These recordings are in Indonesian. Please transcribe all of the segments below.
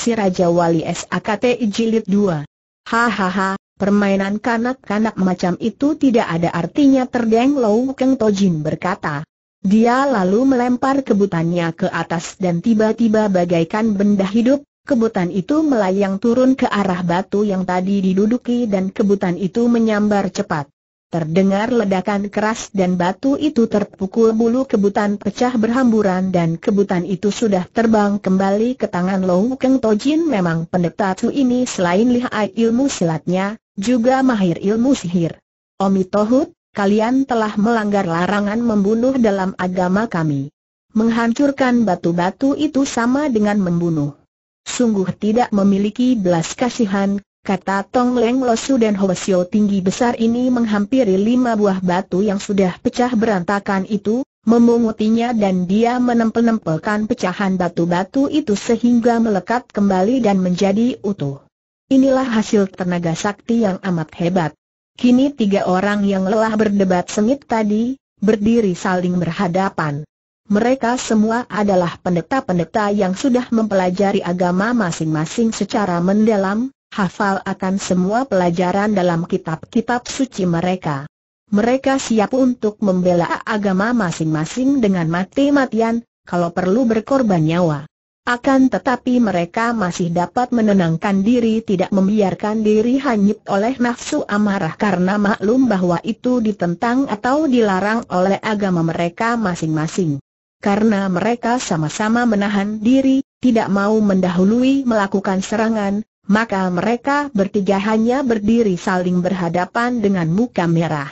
Si Raja Wali SAKT Jilid 2. Hahaha, permainan kanak-kanak macam itu tidak ada artinya terdeng Lou Keng Tojin berkata. Dia lalu melempar kebutannya ke atas dan tiba-tiba bagaikan benda hidup, kebutan itu melayang turun ke arah batu yang tadi diduduki dan kebutan itu menyambar cepat. Terdengar ledakan keras dan batu itu terpukul bulu kebutan pecah berhamburan dan kebutan itu sudah terbang kembali ke tangan Lou Keng Tojin memang pendeta Chu ini selain lihai ilmu silatnya, juga mahir ilmu sihir. Omi Tohut, kalian telah melanggar larangan membunuh dalam agama kami. Menghancurkan batu-batu itu sama dengan membunuh. Sungguh tidak memiliki belas kasihan, kata Tong Leng Losu dan Sio tinggi besar ini menghampiri lima buah batu yang sudah pecah berantakan itu, memungutinya dan dia menempel-nempelkan pecahan batu-batu itu sehingga melekat kembali dan menjadi utuh. Inilah hasil tenaga sakti yang amat hebat. Kini tiga orang yang lelah berdebat sengit tadi, berdiri saling berhadapan. Mereka semua adalah pendeta-pendeta yang sudah mempelajari agama masing-masing secara mendalam, hafal akan semua pelajaran dalam kitab-kitab suci mereka. Mereka siap untuk membela agama masing-masing dengan mati-matian, kalau perlu berkorban nyawa. Akan tetapi mereka masih dapat menenangkan diri tidak membiarkan diri hanyut oleh nafsu amarah karena maklum bahwa itu ditentang atau dilarang oleh agama mereka masing-masing. Karena mereka sama-sama menahan diri, tidak mau mendahului melakukan serangan, maka mereka bertiga hanya berdiri saling berhadapan dengan muka merah.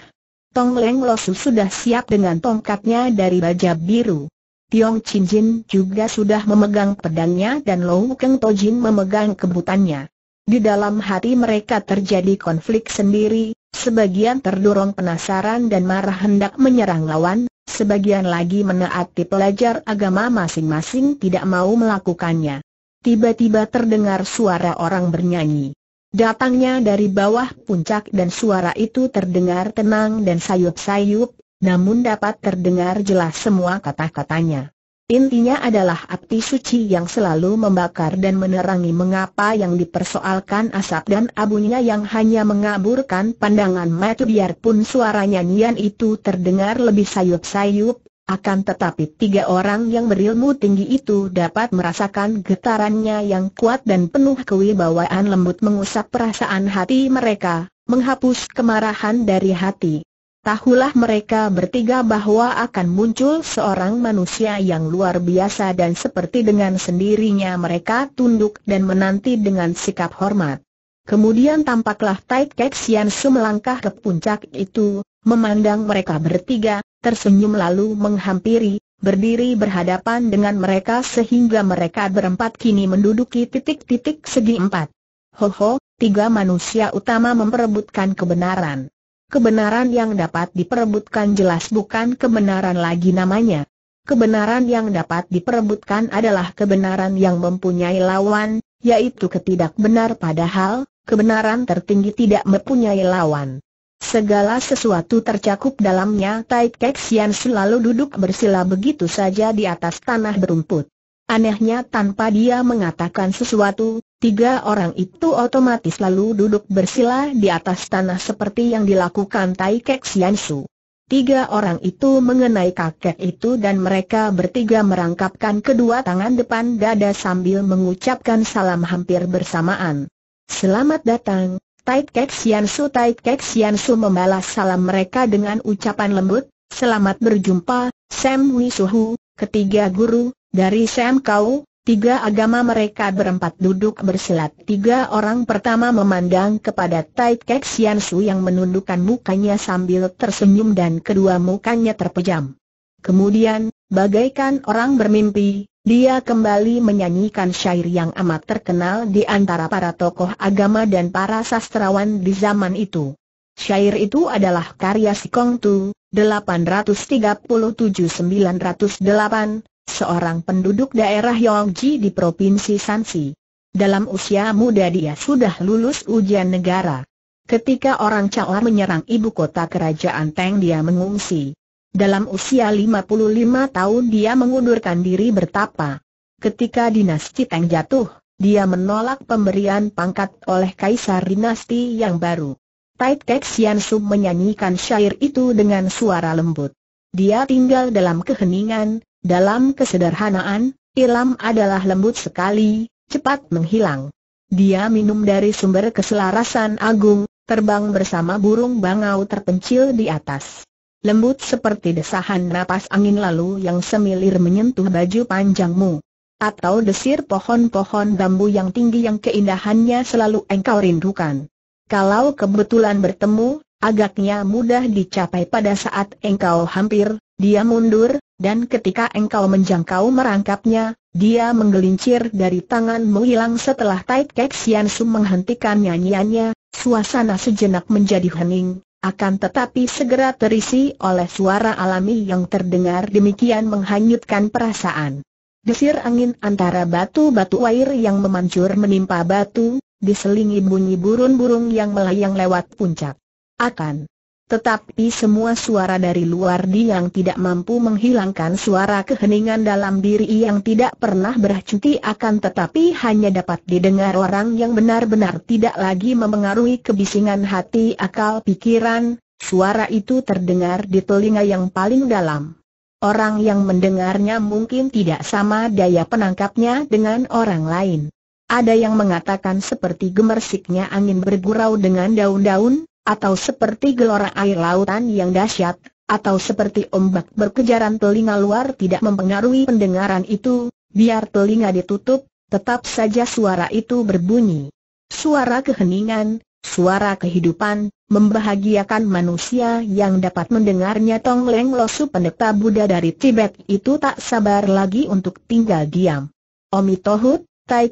Tong Leng Losu sudah siap dengan tongkatnya dari baja biru. Tiong Chin Jin juga sudah memegang pedangnya dan Lou Keng Jin memegang kebutannya. Di dalam hati mereka terjadi konflik sendiri, sebagian terdorong penasaran dan marah hendak menyerang lawan, sebagian lagi menaati pelajar agama masing-masing tidak mau melakukannya tiba-tiba terdengar suara orang bernyanyi. Datangnya dari bawah puncak dan suara itu terdengar tenang dan sayup-sayup, namun dapat terdengar jelas semua kata-katanya. Intinya adalah api suci yang selalu membakar dan menerangi mengapa yang dipersoalkan asap dan abunya yang hanya mengaburkan pandangan mata biarpun suara nyanyian itu terdengar lebih sayup-sayup, akan tetapi tiga orang yang berilmu tinggi itu dapat merasakan getarannya yang kuat dan penuh kewibawaan lembut mengusap perasaan hati mereka, menghapus kemarahan dari hati. Tahulah mereka bertiga bahwa akan muncul seorang manusia yang luar biasa dan seperti dengan sendirinya mereka tunduk dan menanti dengan sikap hormat. Kemudian tampaklah Tai Kek Sian Su melangkah ke puncak itu, memandang mereka bertiga, tersenyum lalu menghampiri, berdiri berhadapan dengan mereka sehingga mereka berempat kini menduduki titik-titik segi empat. Ho ho, tiga manusia utama memperebutkan kebenaran. Kebenaran yang dapat diperebutkan jelas bukan kebenaran lagi namanya. Kebenaran yang dapat diperebutkan adalah kebenaran yang mempunyai lawan, yaitu ketidakbenar padahal, kebenaran tertinggi tidak mempunyai lawan. Segala sesuatu tercakup dalamnya Tai Kek Sian selalu duduk bersila begitu saja di atas tanah berumput. Anehnya tanpa dia mengatakan sesuatu, tiga orang itu otomatis lalu duduk bersila di atas tanah seperti yang dilakukan Tai Kek Sian Su. Tiga orang itu mengenai kakek itu dan mereka bertiga merangkapkan kedua tangan depan dada sambil mengucapkan salam hampir bersamaan. Selamat datang, Tai Kek Sian Su Tai Kek Sian Su membalas salam mereka dengan ucapan lembut, selamat berjumpa, Sam Wisuhu, ketiga guru, dari Sam Kau, tiga agama mereka berempat duduk bersilat. Tiga orang pertama memandang kepada Tai Kek Sian Su yang menundukkan mukanya sambil tersenyum dan kedua mukanya terpejam. Kemudian, bagaikan orang bermimpi, dia kembali menyanyikan syair yang amat terkenal di antara para tokoh agama dan para sastrawan di zaman itu. Syair itu adalah karya si Kong Tu, 837-908, seorang penduduk daerah Yongji di Provinsi Shanxi. Dalam usia muda dia sudah lulus ujian negara. Ketika orang Cao menyerang ibu kota kerajaan Teng dia mengungsi. Dalam usia 55 tahun dia mengundurkan diri bertapa. Ketika dinasti Tang jatuh, dia menolak pemberian pangkat oleh kaisar dinasti yang baru. Tait Kek Sian Sub menyanyikan syair itu dengan suara lembut. Dia tinggal dalam keheningan, dalam kesederhanaan, Ilam adalah lembut sekali, cepat menghilang. Dia minum dari sumber keselarasan agung, terbang bersama burung bangau terpencil di atas lembut seperti desahan napas angin lalu yang semilir menyentuh baju panjangmu. Atau desir pohon-pohon bambu yang tinggi yang keindahannya selalu engkau rindukan. Kalau kebetulan bertemu, agaknya mudah dicapai pada saat engkau hampir, dia mundur, dan ketika engkau menjangkau merangkapnya, dia menggelincir dari tanganmu hilang setelah Tait Kek Sian Su menghentikan nyanyiannya, suasana sejenak menjadi hening, akan tetapi segera terisi oleh suara alami yang terdengar demikian menghanyutkan perasaan. Desir angin antara batu-batu air yang memancur menimpa batu, diselingi bunyi burung-burung yang melayang lewat puncak. Akan tetapi semua suara dari luar di yang tidak mampu menghilangkan suara keheningan dalam diri yang tidak pernah berhenti akan tetapi hanya dapat didengar orang yang benar-benar tidak lagi memengaruhi kebisingan hati akal pikiran, suara itu terdengar di telinga yang paling dalam. Orang yang mendengarnya mungkin tidak sama daya penangkapnya dengan orang lain. Ada yang mengatakan seperti gemersiknya angin bergurau dengan daun-daun, atau seperti gelora air lautan yang dahsyat, atau seperti ombak berkejaran telinga luar tidak mempengaruhi pendengaran itu, biar telinga ditutup, tetap saja suara itu berbunyi. Suara keheningan, suara kehidupan, membahagiakan manusia yang dapat mendengarnya Tong Leng Losu pendeta Buddha dari Tibet itu tak sabar lagi untuk tinggal diam. Omitohut, Tohut, Tai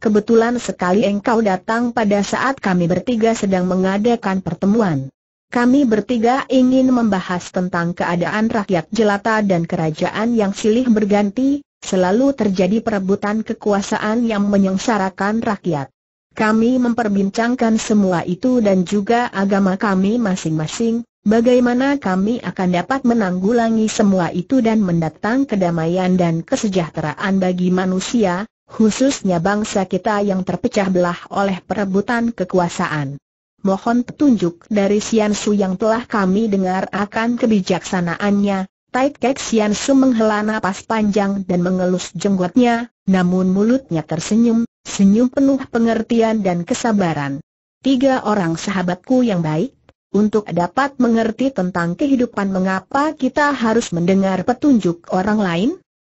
Kebetulan sekali engkau datang pada saat kami bertiga sedang mengadakan pertemuan. Kami bertiga ingin membahas tentang keadaan rakyat jelata dan kerajaan yang silih berganti, selalu terjadi perebutan kekuasaan yang menyengsarakan rakyat. Kami memperbincangkan semua itu dan juga agama kami masing-masing, bagaimana kami akan dapat menanggulangi semua itu dan mendatang kedamaian dan kesejahteraan bagi manusia, khususnya bangsa kita yang terpecah belah oleh perebutan kekuasaan. Mohon petunjuk dari Sian Su yang telah kami dengar akan kebijaksanaannya. Tai Kek Sian Su menghela napas panjang dan mengelus jenggotnya, namun mulutnya tersenyum, senyum penuh pengertian dan kesabaran. Tiga orang sahabatku yang baik, untuk dapat mengerti tentang kehidupan mengapa kita harus mendengar petunjuk orang lain?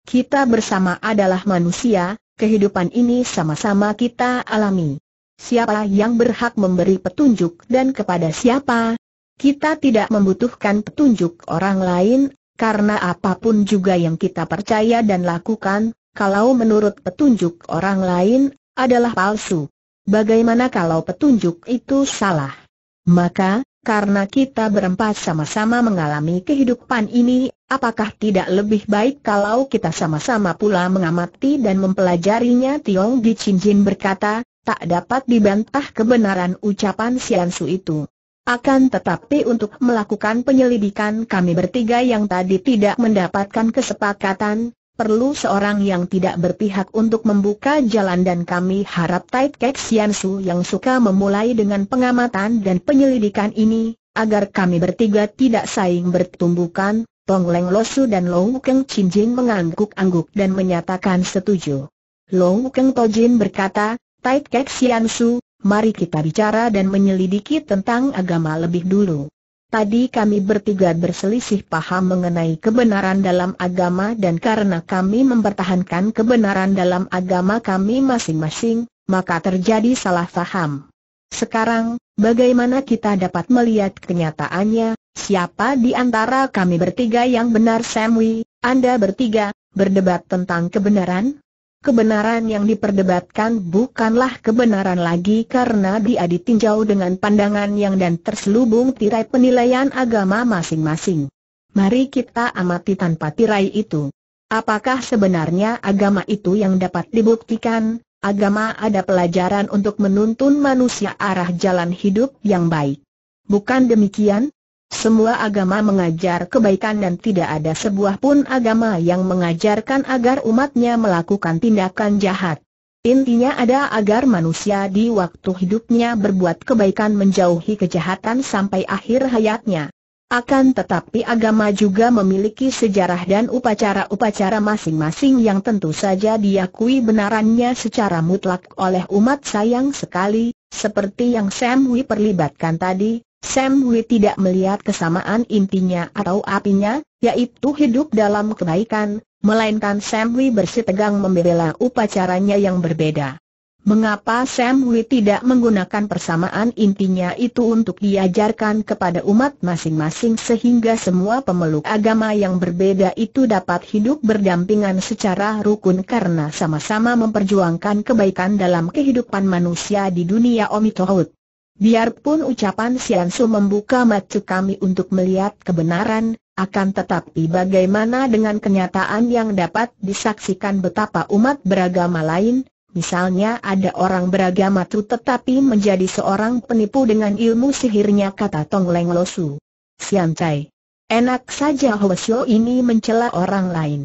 Kita bersama adalah manusia, Kehidupan ini sama-sama kita alami. Siapa yang berhak memberi petunjuk dan kepada siapa? Kita tidak membutuhkan petunjuk orang lain, karena apapun juga yang kita percaya dan lakukan, kalau menurut petunjuk orang lain, adalah palsu. Bagaimana kalau petunjuk itu salah? Maka, karena kita berempat sama-sama mengalami kehidupan ini, apakah tidak lebih baik kalau kita sama-sama pula mengamati dan mempelajarinya Tiong Di Chin Jin berkata, tak dapat dibantah kebenaran ucapan Sian Su itu. Akan tetapi untuk melakukan penyelidikan kami bertiga yang tadi tidak mendapatkan kesepakatan, perlu seorang yang tidak berpihak untuk membuka jalan dan kami harap Tait Kek Sian Su yang suka memulai dengan pengamatan dan penyelidikan ini, agar kami bertiga tidak saing bertumbukan, Tong Leng Losu dan Long Keng Chin Jing mengangguk-angguk dan menyatakan setuju. Long Keng Tojin berkata, Tait Kek Sian Su, mari kita bicara dan menyelidiki tentang agama lebih dulu. Tadi kami bertiga berselisih paham mengenai kebenaran dalam agama dan karena kami mempertahankan kebenaran dalam agama kami masing-masing, maka terjadi salah paham. Sekarang, bagaimana kita dapat melihat kenyataannya, siapa di antara kami bertiga yang benar Samwi, Anda bertiga, berdebat tentang kebenaran? kebenaran yang diperdebatkan bukanlah kebenaran lagi karena dia ditinjau dengan pandangan yang dan terselubung tirai penilaian agama masing-masing. Mari kita amati tanpa tirai itu. Apakah sebenarnya agama itu yang dapat dibuktikan? Agama ada pelajaran untuk menuntun manusia arah jalan hidup yang baik. Bukan demikian? Semua agama mengajar kebaikan dan tidak ada sebuah pun agama yang mengajarkan agar umatnya melakukan tindakan jahat. Intinya ada agar manusia di waktu hidupnya berbuat kebaikan menjauhi kejahatan sampai akhir hayatnya. Akan tetapi agama juga memiliki sejarah dan upacara-upacara masing-masing yang tentu saja diakui benarannya secara mutlak oleh umat sayang sekali, seperti yang Sam perlibatkan tadi, Sam Hui tidak melihat kesamaan intinya atau apinya, yaitu hidup dalam kebaikan, melainkan Sam Hui bersitegang membela upacaranya yang berbeda. Mengapa Sam Hui tidak menggunakan persamaan intinya itu untuk diajarkan kepada umat masing-masing sehingga semua pemeluk agama yang berbeda itu dapat hidup berdampingan secara rukun karena sama-sama memperjuangkan kebaikan dalam kehidupan manusia di dunia Omitohut. Biarpun ucapan Su membuka mata kami untuk melihat kebenaran, akan tetapi bagaimana dengan kenyataan yang dapat disaksikan betapa umat beragama lain, misalnya ada orang beragama tu tetapi menjadi seorang penipu dengan ilmu sihirnya kata Tong Leng Losu. Sian Cai, Enak saja Hwasyo ini mencela orang lain.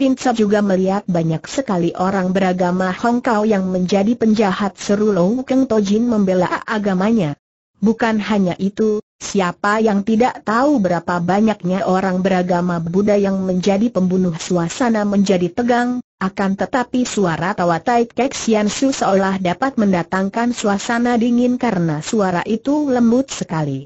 Pinsa juga melihat banyak sekali orang beragama Hongkau yang menjadi penjahat seru Long Keng Tojin membela agamanya. Bukan hanya itu, siapa yang tidak tahu berapa banyaknya orang beragama Buddha yang menjadi pembunuh suasana menjadi tegang, akan tetapi suara tawa Tai Kek Sian Su seolah dapat mendatangkan suasana dingin karena suara itu lembut sekali.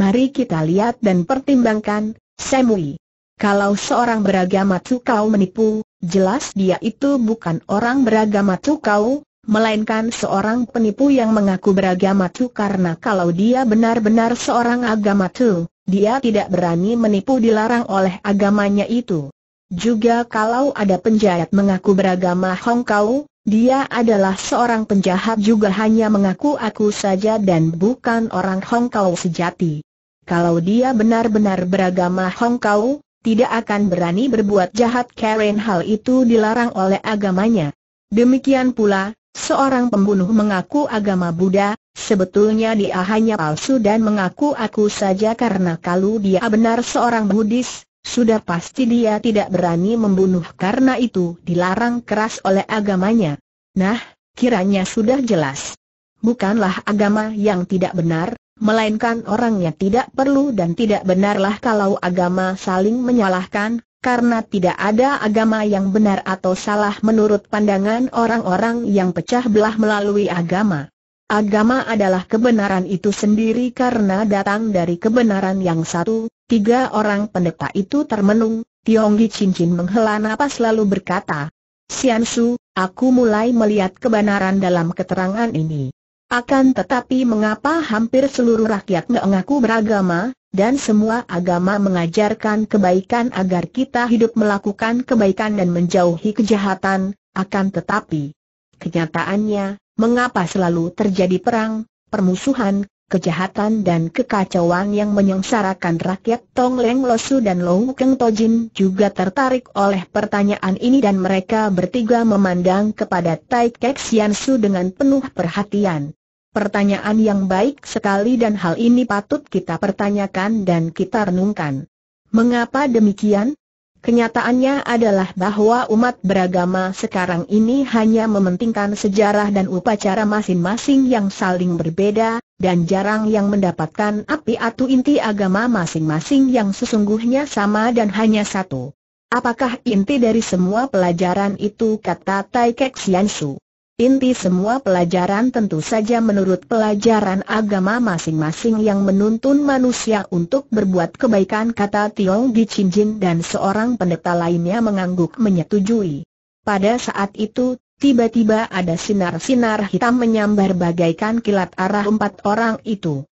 Mari kita lihat dan pertimbangkan, Semui. Kalau seorang beragama Cukau menipu, jelas dia itu bukan orang beragama Cukau, melainkan seorang penipu yang mengaku beragama Tu karena kalau dia benar-benar seorang agama Tu, dia tidak berani menipu dilarang oleh agamanya itu. Juga kalau ada penjahat mengaku beragama Hongkau, dia adalah seorang penjahat juga hanya mengaku aku saja dan bukan orang Hongkau sejati. Kalau dia benar-benar beragama Hongkau, tidak akan berani berbuat jahat Karen hal itu dilarang oleh agamanya. Demikian pula, seorang pembunuh mengaku agama Buddha, sebetulnya dia hanya palsu dan mengaku aku saja karena kalau dia benar seorang Buddhis, sudah pasti dia tidak berani membunuh karena itu dilarang keras oleh agamanya. Nah, kiranya sudah jelas. Bukanlah agama yang tidak benar, melainkan orangnya tidak perlu dan tidak benarlah kalau agama saling menyalahkan, karena tidak ada agama yang benar atau salah menurut pandangan orang-orang yang pecah belah melalui agama. Agama adalah kebenaran itu sendiri karena datang dari kebenaran yang satu, tiga orang pendeta itu termenung, Tionggi Cincin menghela napas lalu berkata, Sian Su, aku mulai melihat kebenaran dalam keterangan ini. Akan tetapi mengapa hampir seluruh rakyat mengaku beragama, dan semua agama mengajarkan kebaikan agar kita hidup melakukan kebaikan dan menjauhi kejahatan, akan tetapi kenyataannya, mengapa selalu terjadi perang, permusuhan, kejahatan dan kekacauan yang menyengsarakan rakyat Tong Leng Losu dan Long Keng Tojin juga tertarik oleh pertanyaan ini dan mereka bertiga memandang kepada Tai Kek Sian Su dengan penuh perhatian. Pertanyaan yang baik sekali dan hal ini patut kita pertanyakan dan kita renungkan. Mengapa demikian? Kenyataannya adalah bahwa umat beragama sekarang ini hanya mementingkan sejarah dan upacara masing-masing yang saling berbeda, dan jarang yang mendapatkan api atau inti agama masing-masing yang sesungguhnya sama dan hanya satu. Apakah inti dari semua pelajaran itu kata Tai Kek Siansu? Inti semua pelajaran tentu saja menurut pelajaran agama masing-masing yang menuntun manusia untuk berbuat kebaikan kata Tiong Di Jin dan seorang pendeta lainnya mengangguk menyetujui. Pada saat itu, tiba-tiba ada sinar-sinar hitam menyambar bagaikan kilat arah empat orang itu.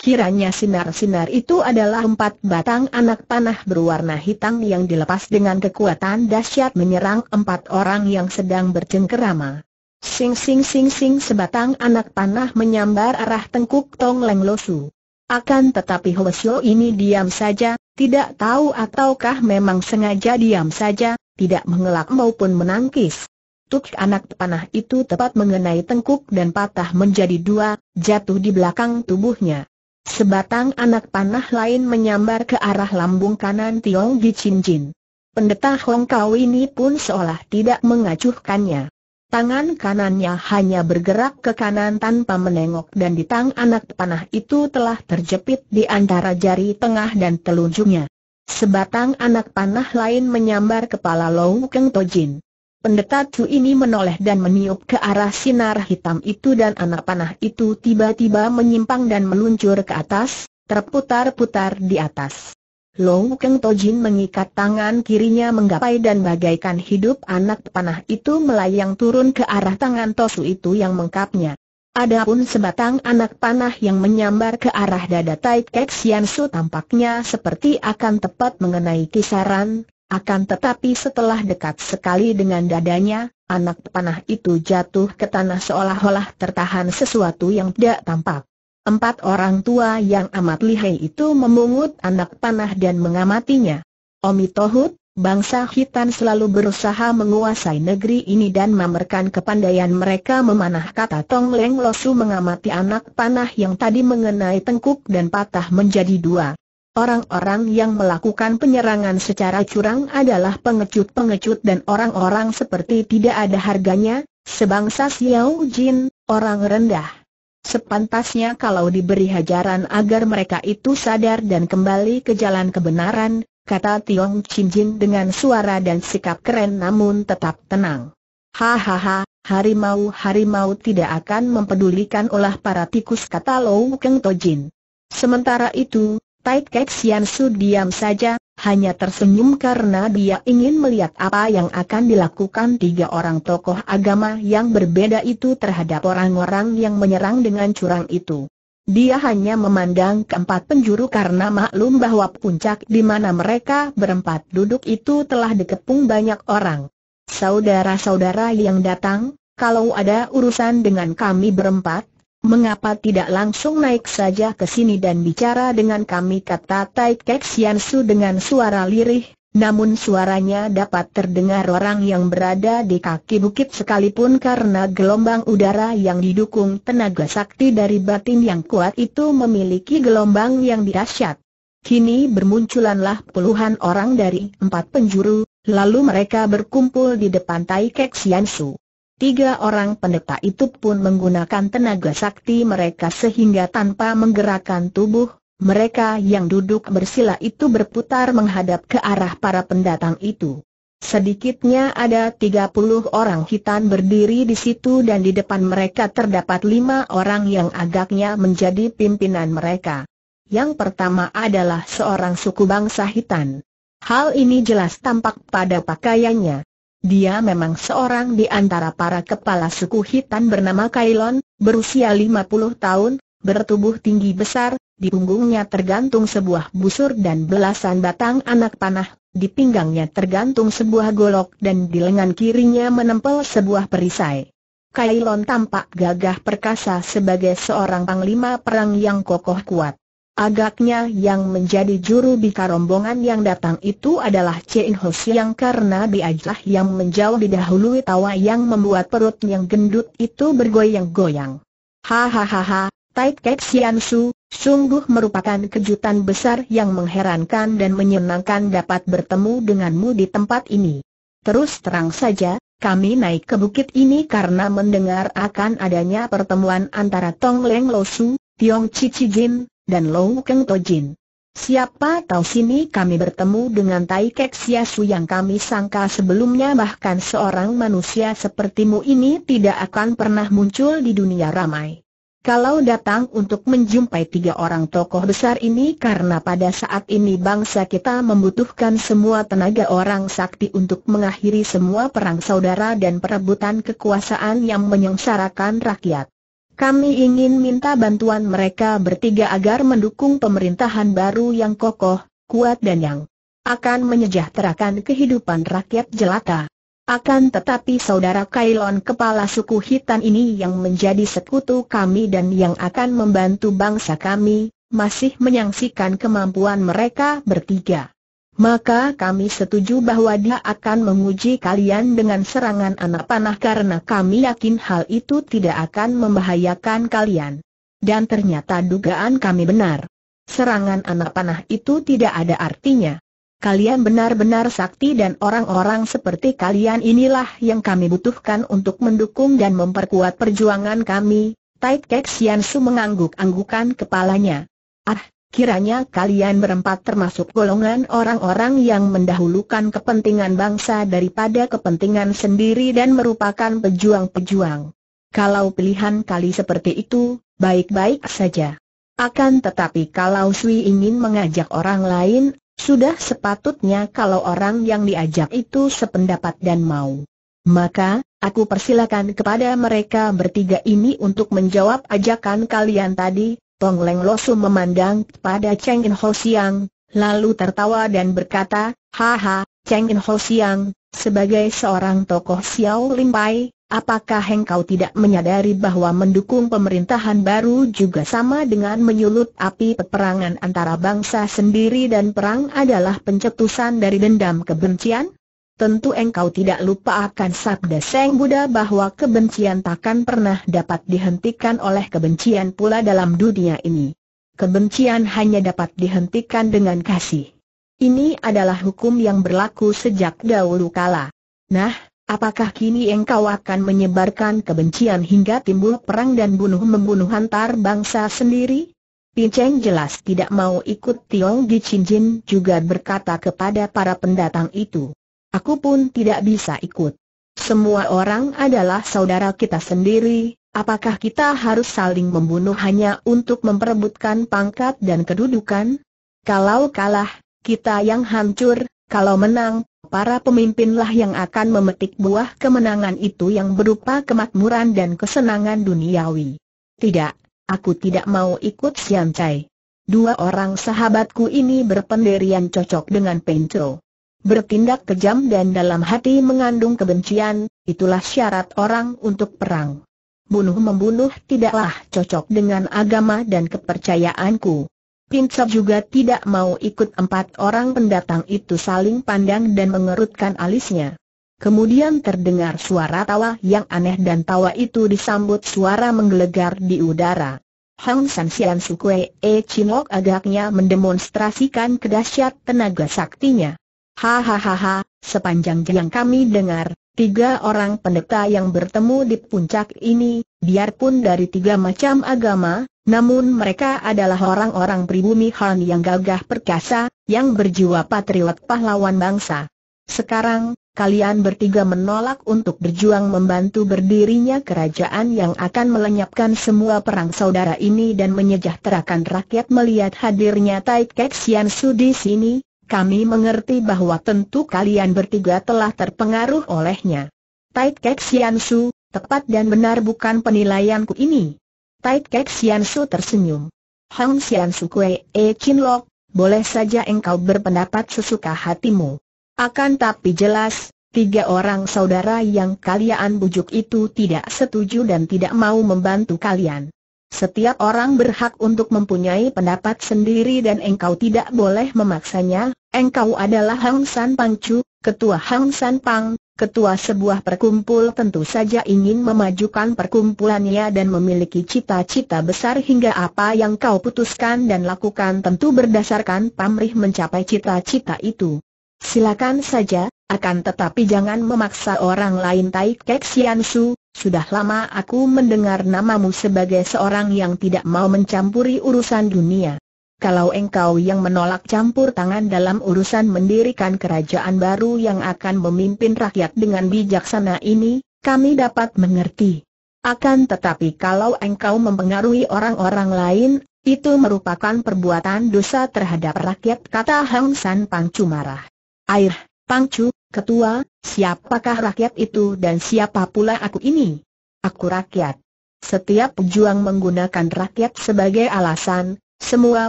Kiranya sinar-sinar itu adalah empat batang anak panah berwarna hitam yang dilepas dengan kekuatan dahsyat menyerang empat orang yang sedang bercengkerama. Sing sing sing sing sebatang anak panah menyambar arah tengkuk Tong Leng Losu. Akan tetapi Hoesyo ini diam saja, tidak tahu ataukah memang sengaja diam saja, tidak mengelak maupun menangkis. Tuk anak panah itu tepat mengenai tengkuk dan patah menjadi dua, jatuh di belakang tubuhnya. Sebatang anak panah lain menyambar ke arah lambung kanan Tiong Gi Chin Jin. Pendeta Hong Kau ini pun seolah tidak mengacuhkannya. Tangan kanannya hanya bergerak ke kanan tanpa menengok dan di tang anak panah itu telah terjepit di antara jari tengah dan telunjuknya. Sebatang anak panah lain menyambar kepala Lou Keng Tojin. Pendeta Chu ini menoleh dan meniup ke arah sinar hitam itu dan anak panah itu tiba-tiba menyimpang dan meluncur ke atas, terputar-putar di atas. Long Keng Tojin mengikat tangan kirinya menggapai dan bagaikan hidup anak panah itu melayang turun ke arah tangan Tosu itu yang mengkapnya. Adapun sebatang anak panah yang menyambar ke arah dada Tai Kek Sian Su tampaknya seperti akan tepat mengenai kisaran, akan tetapi setelah dekat sekali dengan dadanya, anak panah itu jatuh ke tanah seolah-olah tertahan sesuatu yang tidak tampak. Empat orang tua yang amat lihai itu memungut anak panah dan mengamatinya. Omi Tohut, bangsa Hitan selalu berusaha menguasai negeri ini dan memerkan kepandaian mereka memanah kata Tong Leng Losu mengamati anak panah yang tadi mengenai tengkuk dan patah menjadi dua. Orang-orang yang melakukan penyerangan secara curang adalah pengecut-pengecut dan orang-orang seperti tidak ada harganya, sebangsa Xiao Jin, orang rendah. Sepantasnya kalau diberi hajaran agar mereka itu sadar dan kembali ke jalan kebenaran, kata Tiong Chin Jin dengan suara dan sikap keren namun tetap tenang. Hahaha, harimau-harimau tidak akan mempedulikan olah para tikus kata Lou Keng Tojin. Sementara itu, Tai Kek Sian Su diam saja, hanya tersenyum karena dia ingin melihat apa yang akan dilakukan tiga orang tokoh agama yang berbeda itu terhadap orang-orang yang menyerang dengan curang itu. Dia hanya memandang keempat penjuru karena maklum bahwa puncak di mana mereka berempat duduk itu telah dikepung banyak orang. Saudara-saudara yang datang, kalau ada urusan dengan kami berempat, mengapa tidak langsung naik saja ke sini dan bicara dengan kami kata Tai Kek Sian Su dengan suara lirih, namun suaranya dapat terdengar orang yang berada di kaki bukit sekalipun karena gelombang udara yang didukung tenaga sakti dari batin yang kuat itu memiliki gelombang yang dirasyat. Kini bermunculanlah puluhan orang dari empat penjuru, lalu mereka berkumpul di depan Tai Kek Sian Su. Tiga orang pendeta itu pun menggunakan tenaga sakti mereka sehingga tanpa menggerakkan tubuh, mereka yang duduk bersila itu berputar menghadap ke arah para pendatang itu. Sedikitnya ada tiga puluh orang hitam berdiri di situ dan di depan mereka terdapat lima orang yang agaknya menjadi pimpinan mereka. Yang pertama adalah seorang suku bangsa hitam. Hal ini jelas tampak pada pakaiannya. Dia memang seorang di antara para kepala suku Hitan bernama Kailon, berusia 50 tahun, bertubuh tinggi besar, di punggungnya tergantung sebuah busur dan belasan batang anak panah, di pinggangnya tergantung sebuah golok dan di lengan kirinya menempel sebuah perisai. Kailon tampak gagah perkasa sebagai seorang panglima perang yang kokoh kuat. Agaknya yang menjadi juru bika rombongan yang datang itu adalah Chen Ho Siang karena diajlah yang menjauh didahului tawa yang membuat perut yang gendut itu bergoyang-goyang. Hahaha, Tai Kek Sian Su, sungguh merupakan kejutan besar yang mengherankan dan menyenangkan dapat bertemu denganmu di tempat ini. Terus terang saja, kami naik ke bukit ini karena mendengar akan adanya pertemuan antara Tong Leng Lo Su, Tiong Cici Jin, dan Lou Keng Tojin. Siapa tahu sini kami bertemu dengan Tai Kek Siasu yang kami sangka sebelumnya bahkan seorang manusia sepertimu ini tidak akan pernah muncul di dunia ramai. Kalau datang untuk menjumpai tiga orang tokoh besar ini karena pada saat ini bangsa kita membutuhkan semua tenaga orang sakti untuk mengakhiri semua perang saudara dan perebutan kekuasaan yang menyengsarakan rakyat. Kami ingin minta bantuan mereka bertiga agar mendukung pemerintahan baru yang kokoh, kuat dan yang akan menyejahterakan kehidupan rakyat jelata. Akan tetapi saudara Kailon kepala suku hitam ini yang menjadi sekutu kami dan yang akan membantu bangsa kami, masih menyangsikan kemampuan mereka bertiga maka kami setuju bahwa dia akan menguji kalian dengan serangan anak panah karena kami yakin hal itu tidak akan membahayakan kalian. Dan ternyata dugaan kami benar. Serangan anak panah itu tidak ada artinya. Kalian benar-benar sakti dan orang-orang seperti kalian inilah yang kami butuhkan untuk mendukung dan memperkuat perjuangan kami. Tai Kek Sian Su mengangguk-anggukan kepalanya. Ah, Kiranya kalian berempat termasuk golongan orang-orang yang mendahulukan kepentingan bangsa daripada kepentingan sendiri dan merupakan pejuang-pejuang. Kalau pilihan kali seperti itu, baik-baik saja. Akan tetapi kalau Sui ingin mengajak orang lain, sudah sepatutnya kalau orang yang diajak itu sependapat dan mau. Maka, aku persilakan kepada mereka bertiga ini untuk menjawab ajakan kalian tadi, Tong Leng Losu memandang pada Cheng In Ho Siang, lalu tertawa dan berkata, Haha, Cheng In Ho Siang, sebagai seorang tokoh Xiao Lim Pai, apakah engkau tidak menyadari bahwa mendukung pemerintahan baru juga sama dengan menyulut api peperangan antara bangsa sendiri dan perang adalah pencetusan dari dendam kebencian? tentu engkau tidak lupa akan sabda Seng Buddha bahwa kebencian takkan pernah dapat dihentikan oleh kebencian pula dalam dunia ini. Kebencian hanya dapat dihentikan dengan kasih. Ini adalah hukum yang berlaku sejak dahulu kala. Nah, apakah kini engkau akan menyebarkan kebencian hingga timbul perang dan bunuh-membunuh antar bangsa sendiri? Pinceng jelas tidak mau ikut Tiong Jin juga berkata kepada para pendatang itu. Aku pun tidak bisa ikut. Semua orang adalah saudara kita sendiri, apakah kita harus saling membunuh hanya untuk memperebutkan pangkat dan kedudukan? Kalau kalah, kita yang hancur, kalau menang, para pemimpinlah yang akan memetik buah kemenangan itu yang berupa kemakmuran dan kesenangan duniawi. Tidak, aku tidak mau ikut Sian Chai. Dua orang sahabatku ini berpendirian cocok dengan pencho bertindak kejam dan dalam hati mengandung kebencian, itulah syarat orang untuk perang. Bunuh-membunuh tidaklah cocok dengan agama dan kepercayaanku. Pinsap juga tidak mau ikut empat orang pendatang itu saling pandang dan mengerutkan alisnya. Kemudian terdengar suara tawa yang aneh dan tawa itu disambut suara menggelegar di udara. Hang San Sian Sukwe E Chinok agaknya mendemonstrasikan kedahsyat tenaga saktinya. Hahaha, sepanjang yang kami dengar, tiga orang pendeta yang bertemu di puncak ini, biarpun dari tiga macam agama, namun mereka adalah orang-orang pribumi Han yang gagah perkasa, yang berjiwa patriot pahlawan bangsa. Sekarang, kalian bertiga menolak untuk berjuang membantu berdirinya kerajaan yang akan melenyapkan semua perang saudara ini dan menyejahterakan rakyat melihat hadirnya Tai Kek Sian Su di sini, kami mengerti bahwa tentu kalian bertiga telah terpengaruh olehnya. Tai Kek Sian Su, tepat dan benar bukan penilaianku ini. Tai Kek Sian Su tersenyum. Hang Sian Su Kue E Chin Lok, boleh saja engkau berpendapat sesuka hatimu. Akan tapi jelas, Tiga orang saudara yang kalian bujuk itu tidak setuju dan tidak mau membantu kalian. Setiap orang berhak untuk mempunyai pendapat sendiri dan engkau tidak boleh memaksanya, engkau adalah Hang San Pangcu, ketua Hang San Pang, ketua sebuah perkumpul tentu saja ingin memajukan perkumpulannya dan memiliki cita-cita besar hingga apa yang kau putuskan dan lakukan tentu berdasarkan pamrih mencapai cita-cita itu. Silakan saja, akan tetapi jangan memaksa orang lain Tai Kek Sian Su, sudah lama aku mendengar namamu sebagai seorang yang tidak mau mencampuri urusan dunia. Kalau engkau yang menolak campur tangan dalam urusan mendirikan kerajaan baru yang akan memimpin rakyat dengan bijaksana ini, kami dapat mengerti. Akan tetapi kalau engkau mempengaruhi orang-orang lain, itu merupakan perbuatan dosa terhadap rakyat kata Hang San Pangcu marah. Air, Pangcu, Ketua, siapakah rakyat itu dan siapa pula aku ini? Aku rakyat. Setiap pejuang menggunakan rakyat sebagai alasan, semua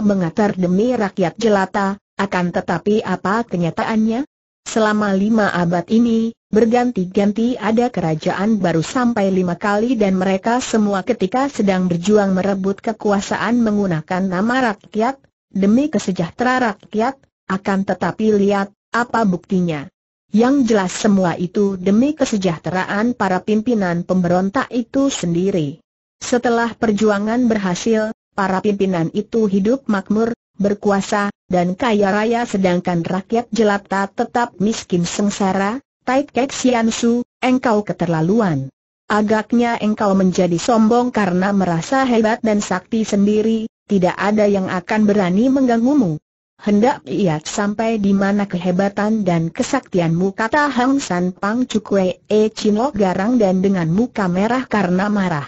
mengatar demi rakyat jelata, akan tetapi apa kenyataannya? Selama lima abad ini, berganti-ganti ada kerajaan baru sampai lima kali dan mereka semua ketika sedang berjuang merebut kekuasaan menggunakan nama rakyat, demi kesejahtera rakyat, akan tetapi lihat, apa buktinya? Yang jelas semua itu demi kesejahteraan para pimpinan pemberontak itu sendiri. Setelah perjuangan berhasil, para pimpinan itu hidup makmur, berkuasa, dan kaya raya sedangkan rakyat jelata tetap miskin sengsara, Taik Kek Sian Su, engkau keterlaluan. Agaknya engkau menjadi sombong karena merasa hebat dan sakti sendiri, tidak ada yang akan berani mengganggumu hendak lihat sampai di mana kehebatan dan kesaktianmu kata Hang San Pang Cukwe E Cino garang dan dengan muka merah karena marah.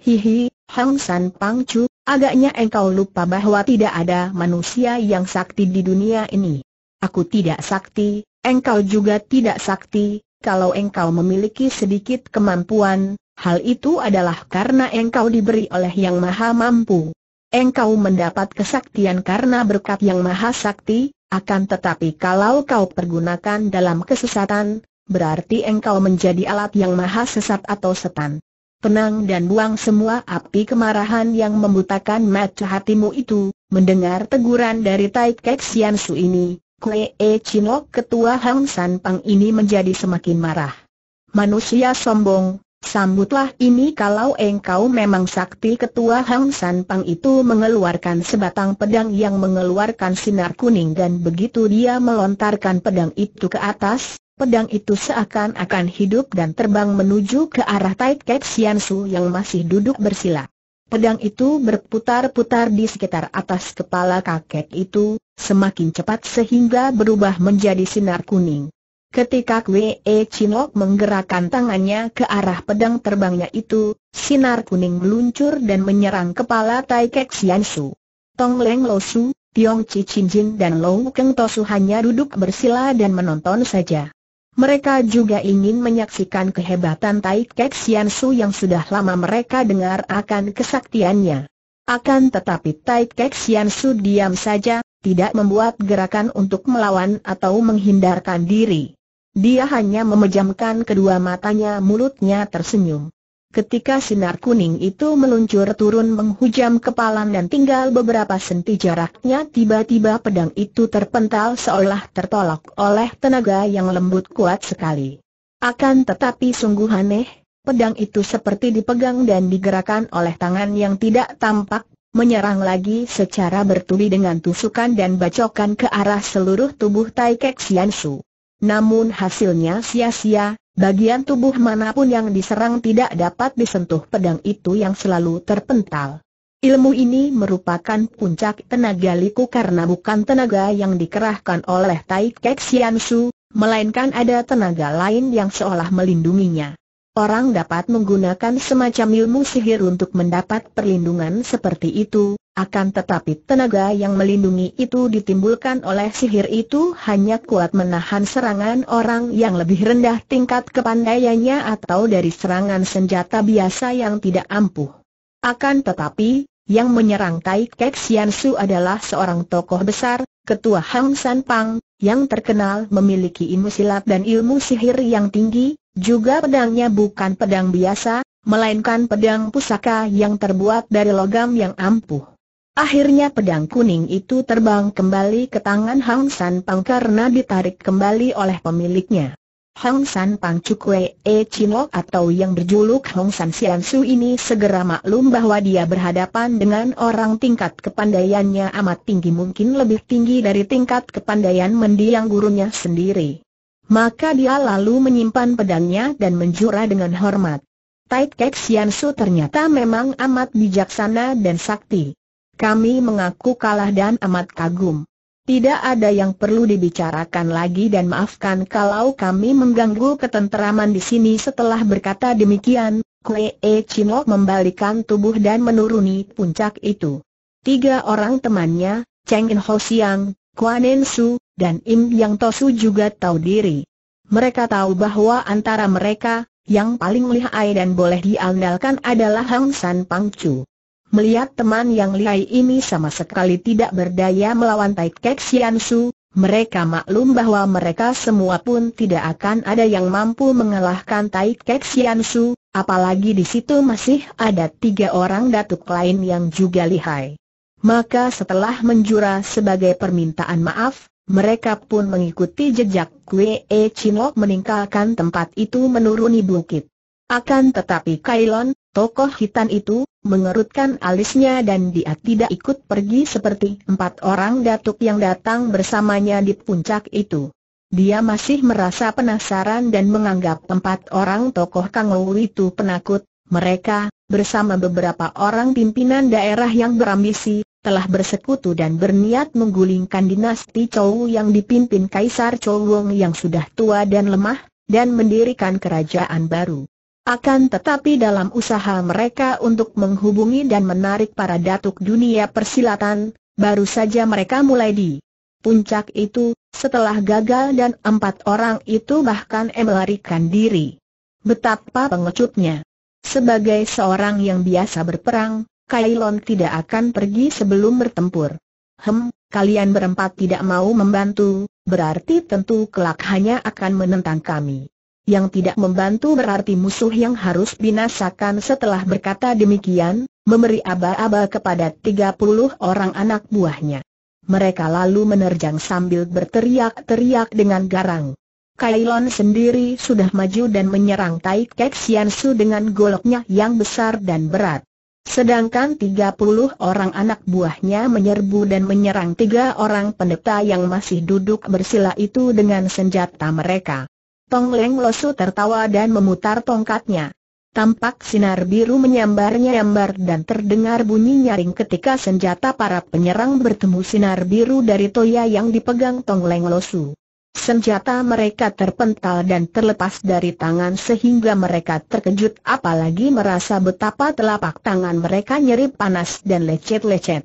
Hihi, Hang San Pang Cu, agaknya engkau lupa bahwa tidak ada manusia yang sakti di dunia ini. Aku tidak sakti, engkau juga tidak sakti, kalau engkau memiliki sedikit kemampuan, hal itu adalah karena engkau diberi oleh Yang Maha Mampu engkau mendapat kesaktian karena berkat yang maha sakti, akan tetapi kalau kau pergunakan dalam kesesatan, berarti engkau menjadi alat yang maha sesat atau setan. Tenang dan buang semua api kemarahan yang membutakan mata hatimu itu, mendengar teguran dari Tai Kek Sian Su ini, Kue E Chinok ketua Hang San Pang ini menjadi semakin marah. Manusia sombong, Sambutlah ini kalau engkau memang sakti ketua Hang San Pang itu mengeluarkan sebatang pedang yang mengeluarkan sinar kuning dan begitu dia melontarkan pedang itu ke atas, pedang itu seakan-akan hidup dan terbang menuju ke arah Tai Kek Sian Su yang masih duduk bersila. Pedang itu berputar-putar di sekitar atas kepala kakek itu, semakin cepat sehingga berubah menjadi sinar kuning. Ketika Kwe E Chinlok menggerakkan tangannya ke arah pedang terbangnya itu, sinar kuning meluncur dan menyerang kepala Tai Kek Sian Su. Tong Leng Lo Su, Tiong Chi Chin Jin dan Long Keng Tosu hanya duduk bersila dan menonton saja. Mereka juga ingin menyaksikan kehebatan Tai Kek Sian Su yang sudah lama mereka dengar akan kesaktiannya. Akan tetapi Tai Kek Sian Su diam saja, tidak membuat gerakan untuk melawan atau menghindarkan diri. Dia hanya memejamkan kedua matanya mulutnya tersenyum. Ketika sinar kuning itu meluncur turun menghujam kepala dan tinggal beberapa senti jaraknya tiba-tiba pedang itu terpental seolah tertolak oleh tenaga yang lembut kuat sekali. Akan tetapi sungguh aneh, pedang itu seperti dipegang dan digerakkan oleh tangan yang tidak tampak menyerang lagi secara bertubi dengan tusukan dan bacokan ke arah seluruh tubuh Tai Kek Su. Namun hasilnya sia-sia, bagian tubuh manapun yang diserang tidak dapat disentuh pedang itu yang selalu terpental. Ilmu ini merupakan puncak tenaga liku karena bukan tenaga yang dikerahkan oleh Tai Kek Sian Su, melainkan ada tenaga lain yang seolah melindunginya. Orang dapat menggunakan semacam ilmu sihir untuk mendapat perlindungan seperti itu, akan tetapi tenaga yang melindungi itu ditimbulkan oleh sihir itu hanya kuat menahan serangan orang yang lebih rendah tingkat kepandaiannya atau dari serangan senjata biasa yang tidak ampuh. Akan tetapi, yang menyerang Tai Kek Sian Su adalah seorang tokoh besar, ketua Hang San Pang, yang terkenal memiliki ilmu silat dan ilmu sihir yang tinggi, juga pedangnya bukan pedang biasa, melainkan pedang pusaka yang terbuat dari logam yang ampuh. Akhirnya pedang kuning itu terbang kembali ke tangan Hang San Pang karena ditarik kembali oleh pemiliknya. Hang San Pang Cukwe E Chino atau yang berjuluk Hong San Sian Su ini segera maklum bahwa dia berhadapan dengan orang tingkat kepandaiannya amat tinggi mungkin lebih tinggi dari tingkat kepandaian mendiang gurunya sendiri. Maka dia lalu menyimpan pedangnya dan menjura dengan hormat. Tai Kek Sian Su ternyata memang amat bijaksana dan sakti. Kami mengaku kalah dan amat kagum. Tidak ada yang perlu dibicarakan lagi dan maafkan kalau kami mengganggu ketenteraman di sini setelah berkata demikian, Kue E membalikkan membalikan tubuh dan menuruni puncak itu. Tiga orang temannya, Cheng In Ho Siang, Kuan En Su, dan Im Yang Tosu juga tahu diri. Mereka tahu bahwa antara mereka, yang paling lihai dan boleh diandalkan adalah Hang San Pang Chu. Melihat teman yang lihai ini sama sekali tidak berdaya melawan Tai Kek Sian Su, mereka maklum bahwa mereka semua pun tidak akan ada yang mampu mengalahkan Tai Kek Sian Su, apalagi di situ masih ada tiga orang datuk lain yang juga lihai. Maka setelah menjura sebagai permintaan maaf, mereka pun mengikuti jejak Kue E Lok meninggalkan tempat itu menuruni bukit. Akan tetapi Kailon, Tokoh hitam itu, mengerutkan alisnya dan dia tidak ikut pergi seperti empat orang datuk yang datang bersamanya di puncak itu. Dia masih merasa penasaran dan menganggap empat orang tokoh Kangou itu penakut, mereka, bersama beberapa orang pimpinan daerah yang berambisi, telah bersekutu dan berniat menggulingkan dinasti Chou yang dipimpin Kaisar Chou Wong yang sudah tua dan lemah, dan mendirikan kerajaan baru. Akan tetapi dalam usaha mereka untuk menghubungi dan menarik para datuk dunia persilatan, baru saja mereka mulai di puncak itu, setelah gagal dan empat orang itu bahkan melarikan diri. Betapa pengecutnya. Sebagai seorang yang biasa berperang, Kailon tidak akan pergi sebelum bertempur. Hem, kalian berempat tidak mau membantu, berarti tentu kelak hanya akan menentang kami. Yang tidak membantu berarti musuh yang harus binasakan setelah berkata demikian, memberi aba-aba kepada 30 orang anak buahnya. Mereka lalu menerjang sambil berteriak-teriak dengan garang. Kailon sendiri sudah maju dan menyerang Tai Kek Sian Su dengan goloknya yang besar dan berat. Sedangkan 30 orang anak buahnya menyerbu dan menyerang tiga orang pendeta yang masih duduk bersila itu dengan senjata mereka. Tong Leng Losu tertawa dan memutar tongkatnya. Tampak sinar biru menyambar-nyambar dan terdengar bunyi nyaring ketika senjata para penyerang bertemu sinar biru dari toya yang dipegang Tong Leng Losu. Senjata mereka terpental dan terlepas dari tangan sehingga mereka terkejut apalagi merasa betapa telapak tangan mereka nyeri panas dan lecet-lecet.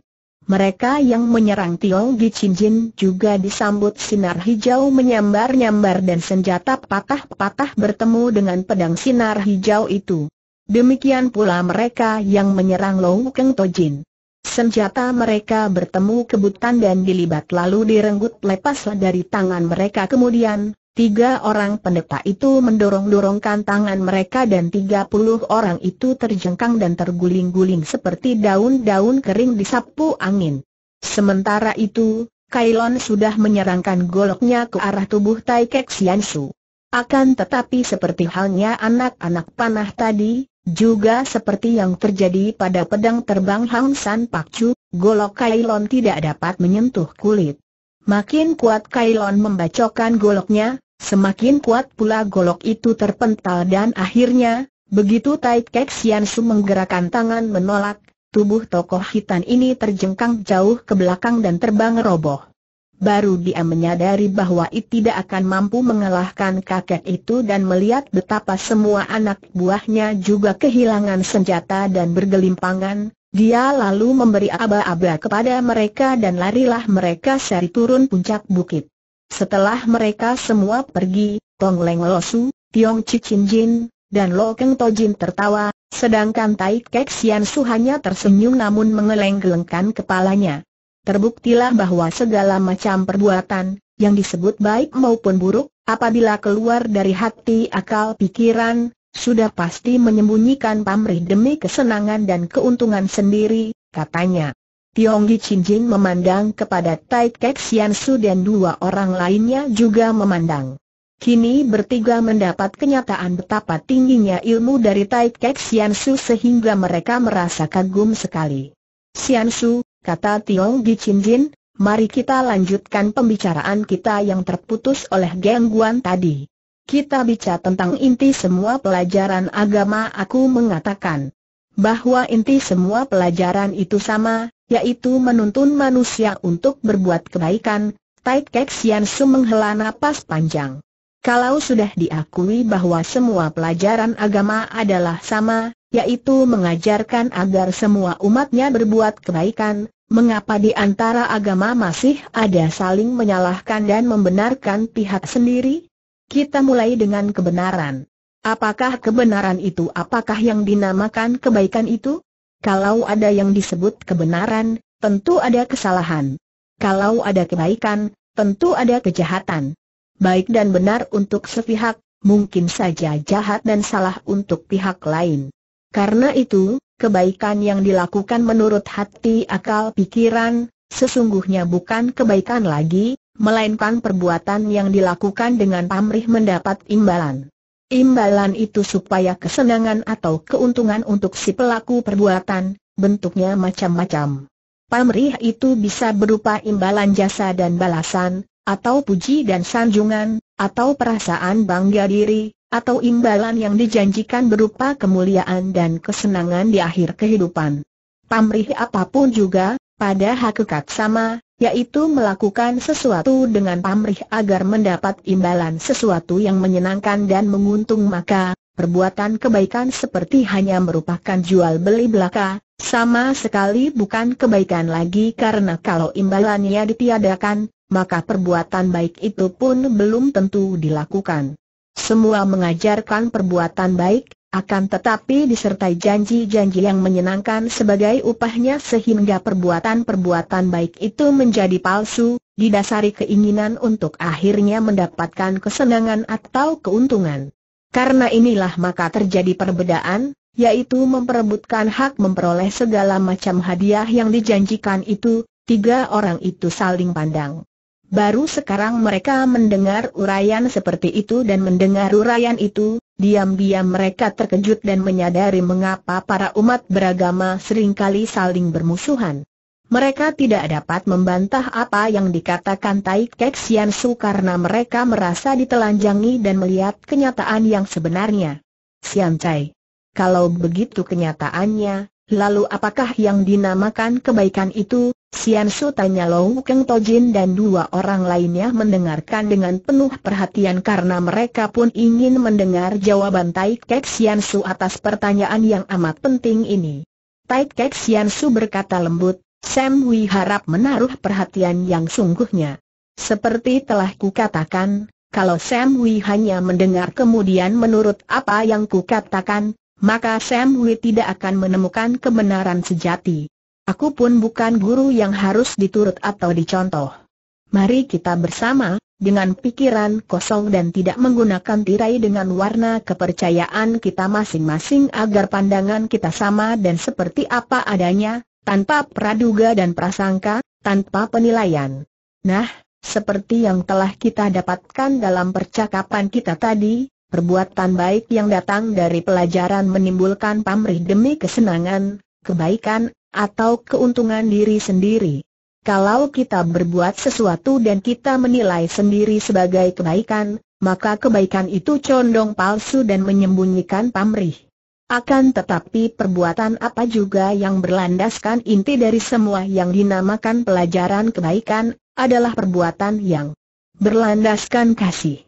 Mereka yang menyerang Tiong Gi Chin Jin juga disambut sinar hijau menyambar-nyambar dan senjata patah-patah bertemu dengan pedang sinar hijau itu. Demikian pula mereka yang menyerang Long Keng To Jin. Senjata mereka bertemu kebutan dan dilibat lalu direnggut lepaslah dari tangan mereka kemudian, Tiga orang pendeta itu mendorong-dorongkan tangan mereka dan tiga puluh orang itu terjengkang dan terguling-guling seperti daun-daun kering disapu angin. Sementara itu, Kailon sudah menyerangkan goloknya ke arah tubuh Tai Kek Su. Akan tetapi seperti halnya anak-anak panah tadi, juga seperti yang terjadi pada pedang terbang Hang San Pak Chu, golok Kailon tidak dapat menyentuh kulit. Makin kuat Kailon membacokan goloknya, semakin kuat pula golok itu terpental dan akhirnya, begitu Tai Kek Sian Su menggerakkan tangan menolak, tubuh tokoh hitam ini terjengkang jauh ke belakang dan terbang roboh. Baru dia menyadari bahwa ia tidak akan mampu mengalahkan kakek itu dan melihat betapa semua anak buahnya juga kehilangan senjata dan bergelimpangan, dia lalu memberi aba-aba kepada mereka dan larilah mereka seri turun puncak bukit. Setelah mereka semua pergi, Tong Leng Losu, Tiong Cicin Jin, dan Lo Keng Tojin tertawa, sedangkan Tai Kek Sian Su hanya tersenyum namun mengeleng-gelengkan kepalanya. Terbuktilah bahwa segala macam perbuatan, yang disebut baik maupun buruk, apabila keluar dari hati akal pikiran, sudah pasti menyembunyikan pamrih demi kesenangan dan keuntungan sendiri, katanya. Tionggi Jin memandang kepada Tai Kek Sian Su dan dua orang lainnya juga memandang. Kini bertiga mendapat kenyataan betapa tingginya ilmu dari Tai Kek Sian Su sehingga mereka merasa kagum sekali. Sian Su, kata Tionggi Jin, mari kita lanjutkan pembicaraan kita yang terputus oleh gangguan tadi kita bicara tentang inti semua pelajaran agama aku mengatakan bahwa inti semua pelajaran itu sama, yaitu menuntun manusia untuk berbuat kebaikan, Tai Kek Sian Su menghela napas panjang. Kalau sudah diakui bahwa semua pelajaran agama adalah sama, yaitu mengajarkan agar semua umatnya berbuat kebaikan, mengapa di antara agama masih ada saling menyalahkan dan membenarkan pihak sendiri? Kita mulai dengan kebenaran. Apakah kebenaran itu apakah yang dinamakan kebaikan itu? Kalau ada yang disebut kebenaran, tentu ada kesalahan. Kalau ada kebaikan, tentu ada kejahatan. Baik dan benar untuk sepihak, mungkin saja jahat dan salah untuk pihak lain. Karena itu, kebaikan yang dilakukan menurut hati akal pikiran, sesungguhnya bukan kebaikan lagi, melainkan perbuatan yang dilakukan dengan pamrih mendapat imbalan. Imbalan itu supaya kesenangan atau keuntungan untuk si pelaku perbuatan, bentuknya macam-macam. Pamrih itu bisa berupa imbalan jasa dan balasan, atau puji dan sanjungan, atau perasaan bangga diri, atau imbalan yang dijanjikan berupa kemuliaan dan kesenangan di akhir kehidupan. Pamrih apapun juga, pada hakikat sama, yaitu melakukan sesuatu dengan pamrih agar mendapat imbalan sesuatu yang menyenangkan dan menguntung maka, perbuatan kebaikan seperti hanya merupakan jual beli belaka, sama sekali bukan kebaikan lagi karena kalau imbalannya ditiadakan, maka perbuatan baik itu pun belum tentu dilakukan. Semua mengajarkan perbuatan baik, akan tetapi disertai janji-janji yang menyenangkan sebagai upahnya sehingga perbuatan-perbuatan baik itu menjadi palsu, didasari keinginan untuk akhirnya mendapatkan kesenangan atau keuntungan. Karena inilah maka terjadi perbedaan, yaitu memperebutkan hak memperoleh segala macam hadiah yang dijanjikan itu, tiga orang itu saling pandang. Baru sekarang mereka mendengar uraian seperti itu dan mendengar uraian itu, Diam-diam mereka terkejut dan menyadari mengapa para umat beragama seringkali saling bermusuhan. Mereka tidak dapat membantah apa yang dikatakan Tai Kek Sian Su karena mereka merasa ditelanjangi dan melihat kenyataan yang sebenarnya. Sian Cai. kalau begitu kenyataannya, lalu apakah yang dinamakan kebaikan itu? Sian Su tanya Lou Keng Tojin dan dua orang lainnya mendengarkan dengan penuh perhatian karena mereka pun ingin mendengar jawaban Tai Kek Sian Su atas pertanyaan yang amat penting ini. Tai Kek Sian Su berkata lembut, Sam Hui harap menaruh perhatian yang sungguhnya. Seperti telah kukatakan, kalau Sam Hui hanya mendengar kemudian menurut apa yang kukatakan, maka Sam Hui tidak akan menemukan kebenaran sejati. Aku pun bukan guru yang harus diturut atau dicontoh. Mari kita bersama, dengan pikiran kosong dan tidak menggunakan tirai dengan warna kepercayaan kita masing-masing agar pandangan kita sama dan seperti apa adanya, tanpa praduga dan prasangka, tanpa penilaian. Nah, seperti yang telah kita dapatkan dalam percakapan kita tadi, perbuatan baik yang datang dari pelajaran menimbulkan pamrih demi kesenangan, kebaikan, atau keuntungan diri sendiri. Kalau kita berbuat sesuatu dan kita menilai sendiri sebagai kebaikan, maka kebaikan itu condong palsu dan menyembunyikan pamrih. Akan tetapi perbuatan apa juga yang berlandaskan inti dari semua yang dinamakan pelajaran kebaikan, adalah perbuatan yang berlandaskan kasih.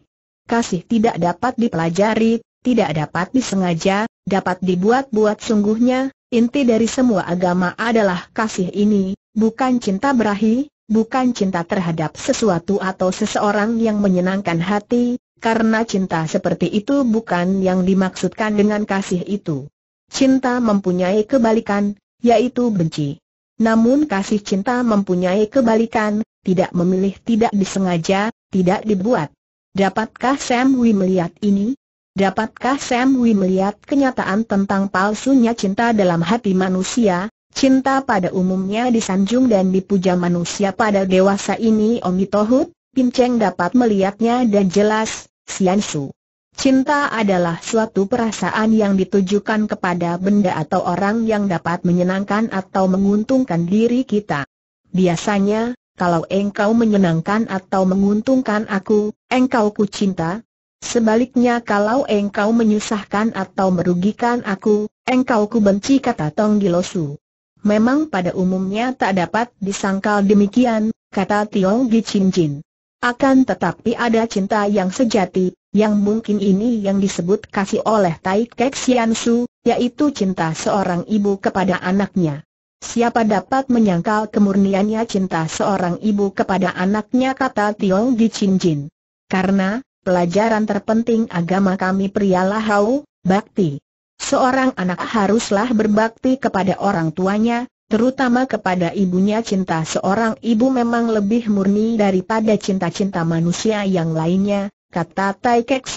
Kasih tidak dapat dipelajari, tidak dapat disengaja, dapat dibuat-buat sungguhnya, Inti dari semua agama adalah kasih ini, bukan cinta berahi, bukan cinta terhadap sesuatu atau seseorang yang menyenangkan hati, karena cinta seperti itu bukan yang dimaksudkan dengan kasih itu. Cinta mempunyai kebalikan, yaitu benci. Namun kasih cinta mempunyai kebalikan, tidak memilih tidak disengaja, tidak dibuat. Dapatkah Sam Wee melihat ini? Dapatkah Sam Wee melihat kenyataan tentang palsunya cinta dalam hati manusia? Cinta pada umumnya disanjung dan dipuja manusia pada dewasa ini Omitohut. Pinceng dapat melihatnya dan jelas, Siansu. Cinta adalah suatu perasaan yang ditujukan kepada benda atau orang yang dapat menyenangkan atau menguntungkan diri kita. Biasanya, kalau engkau menyenangkan atau menguntungkan aku, engkau ku cinta, Sebaliknya kalau engkau menyusahkan atau merugikan aku, engkau ku benci kata Tong Gilosu. Memang pada umumnya tak dapat disangkal demikian, kata Tiong Gichin Akan tetapi ada cinta yang sejati, yang mungkin ini yang disebut kasih oleh Tai Kek Sian Su, yaitu cinta seorang ibu kepada anaknya. Siapa dapat menyangkal kemurniannya cinta seorang ibu kepada anaknya kata Tiong Gichin Karena, pelajaran terpenting agama kami prialah hau, bakti. Seorang anak haruslah berbakti kepada orang tuanya, terutama kepada ibunya cinta seorang ibu memang lebih murni daripada cinta-cinta manusia yang lainnya, kata Tai Kek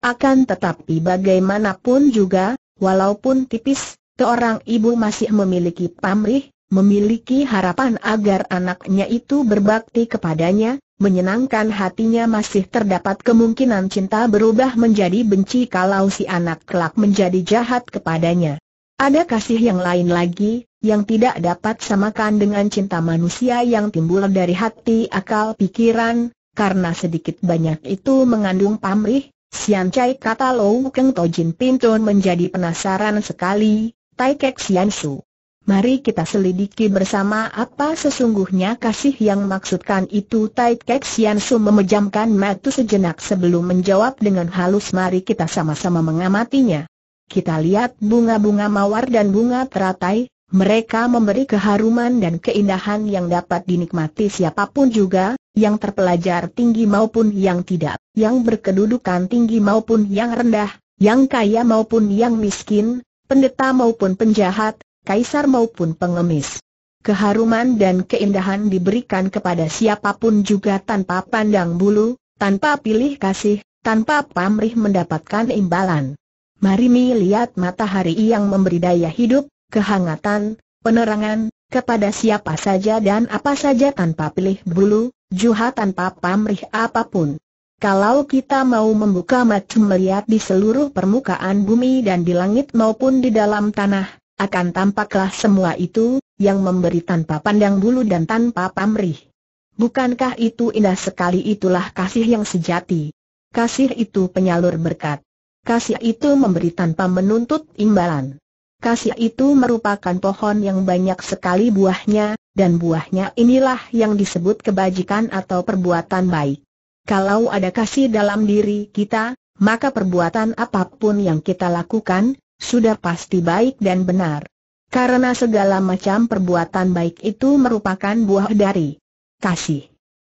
Akan tetapi bagaimanapun juga, walaupun tipis, seorang ibu masih memiliki pamrih, memiliki harapan agar anaknya itu berbakti kepadanya, Menyenangkan hatinya masih terdapat kemungkinan cinta berubah menjadi benci kalau si anak kelak menjadi jahat kepadanya. Ada kasih yang lain lagi, yang tidak dapat samakan dengan cinta manusia yang timbul dari hati akal pikiran, karena sedikit banyak itu mengandung pamrih, Sian kata Lou Keng Tojin Pintun menjadi penasaran sekali, Tai Kek Sian Su. Mari kita selidiki bersama apa sesungguhnya kasih yang maksudkan itu Tai Kek Sian Su memejamkan mata sejenak sebelum menjawab dengan halus mari kita sama-sama mengamatinya. Kita lihat bunga-bunga mawar dan bunga teratai, mereka memberi keharuman dan keindahan yang dapat dinikmati siapapun juga, yang terpelajar tinggi maupun yang tidak, yang berkedudukan tinggi maupun yang rendah, yang kaya maupun yang miskin, pendeta maupun penjahat, kaisar maupun pengemis. Keharuman dan keindahan diberikan kepada siapapun juga tanpa pandang bulu, tanpa pilih kasih, tanpa pamrih mendapatkan imbalan. mi lihat matahari yang memberi daya hidup, kehangatan, penerangan, kepada siapa saja dan apa saja tanpa pilih bulu, juha tanpa pamrih apapun. Kalau kita mau membuka mata melihat di seluruh permukaan bumi dan di langit maupun di dalam tanah, akan tampaklah semua itu, yang memberi tanpa pandang bulu dan tanpa pamrih. Bukankah itu indah sekali itulah kasih yang sejati? Kasih itu penyalur berkat. Kasih itu memberi tanpa menuntut imbalan. Kasih itu merupakan pohon yang banyak sekali buahnya, dan buahnya inilah yang disebut kebajikan atau perbuatan baik. Kalau ada kasih dalam diri kita, maka perbuatan apapun yang kita lakukan, sudah pasti baik dan benar. Karena segala macam perbuatan baik itu merupakan buah dari kasih.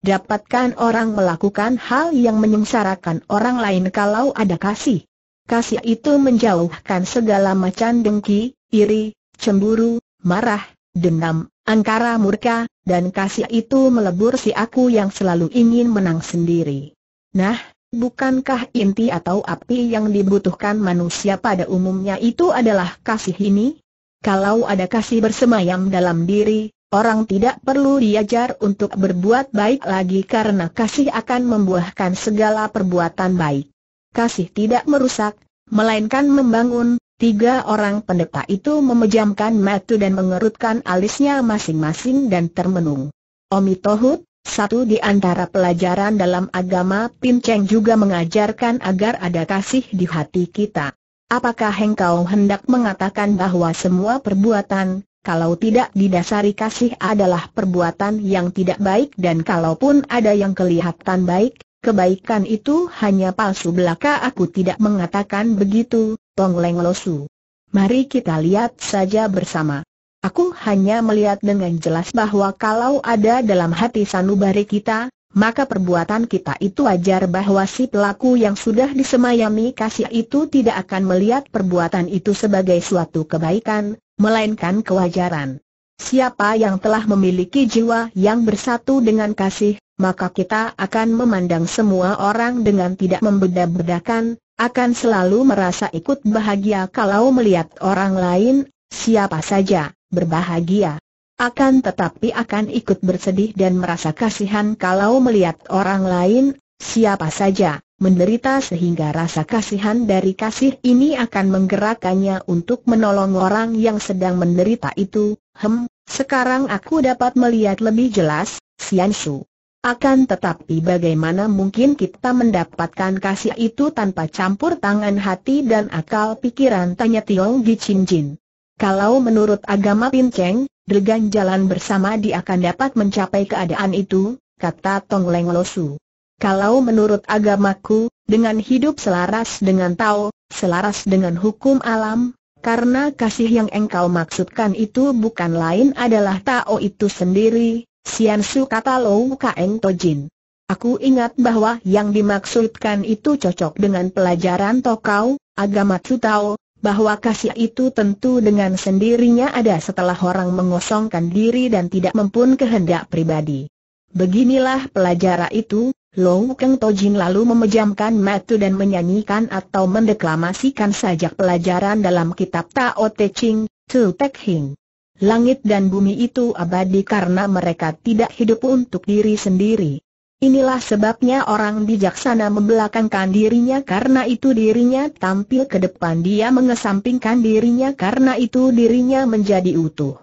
Dapatkan orang melakukan hal yang menyengsarakan orang lain kalau ada kasih. Kasih itu menjauhkan segala macam dengki, iri, cemburu, marah, dendam, angkara murka, dan kasih itu melebur si aku yang selalu ingin menang sendiri. Nah, Bukankah inti atau api yang dibutuhkan manusia pada umumnya itu adalah kasih ini? Kalau ada kasih bersemayam dalam diri, orang tidak perlu diajar untuk berbuat baik lagi karena kasih akan membuahkan segala perbuatan baik. Kasih tidak merusak, melainkan membangun. Tiga orang pendeta itu memejamkan mata dan mengerutkan alisnya masing-masing dan termenung. Omitohut, satu di antara pelajaran dalam agama Pin Cheng juga mengajarkan agar ada kasih di hati kita. Apakah engkau hendak mengatakan bahwa semua perbuatan, kalau tidak didasari kasih adalah perbuatan yang tidak baik dan kalaupun ada yang kelihatan baik, kebaikan itu hanya palsu belaka aku tidak mengatakan begitu, Tong Leng Losu. Mari kita lihat saja bersama. Aku hanya melihat dengan jelas bahwa kalau ada dalam hati sanubari kita, maka perbuatan kita itu wajar bahwa si pelaku yang sudah disemayami kasih itu tidak akan melihat perbuatan itu sebagai suatu kebaikan, melainkan kewajaran. Siapa yang telah memiliki jiwa yang bersatu dengan kasih, maka kita akan memandang semua orang dengan tidak membeda-bedakan, akan selalu merasa ikut bahagia kalau melihat orang lain, siapa saja berbahagia. Akan tetapi akan ikut bersedih dan merasa kasihan kalau melihat orang lain, siapa saja, menderita sehingga rasa kasihan dari kasih ini akan menggerakkannya untuk menolong orang yang sedang menderita itu. Hem, sekarang aku dapat melihat lebih jelas, Su. Akan tetapi bagaimana mungkin kita mendapatkan kasih itu tanpa campur tangan hati dan akal pikiran tanya Tiong Chin Jin. Kalau menurut agama Pinceng, dengan jalan bersama dia akan dapat mencapai keadaan itu, kata Tong Leng Losu. Kalau menurut agamaku, dengan hidup selaras dengan Tao, selaras dengan hukum alam, karena kasih yang engkau maksudkan itu bukan lain adalah Tao itu sendiri, Sian Su kata Lou Kaeng Jin. Aku ingat bahwa yang dimaksudkan itu cocok dengan pelajaran Tokau, agama Tsu Tao, bahwa kasih itu tentu dengan sendirinya ada setelah orang mengosongkan diri dan tidak mempun kehendak pribadi. Beginilah pelajaran itu, Long Keng Tojin lalu memejamkan mata dan menyanyikan atau mendeklamasikan sajak pelajaran dalam kitab Tao Te Ching, Tu Tek Hing. Langit dan bumi itu abadi karena mereka tidak hidup untuk diri sendiri. Inilah sebabnya orang bijaksana membelakangkan dirinya karena itu dirinya tampil ke depan dia mengesampingkan dirinya karena itu dirinya menjadi utuh.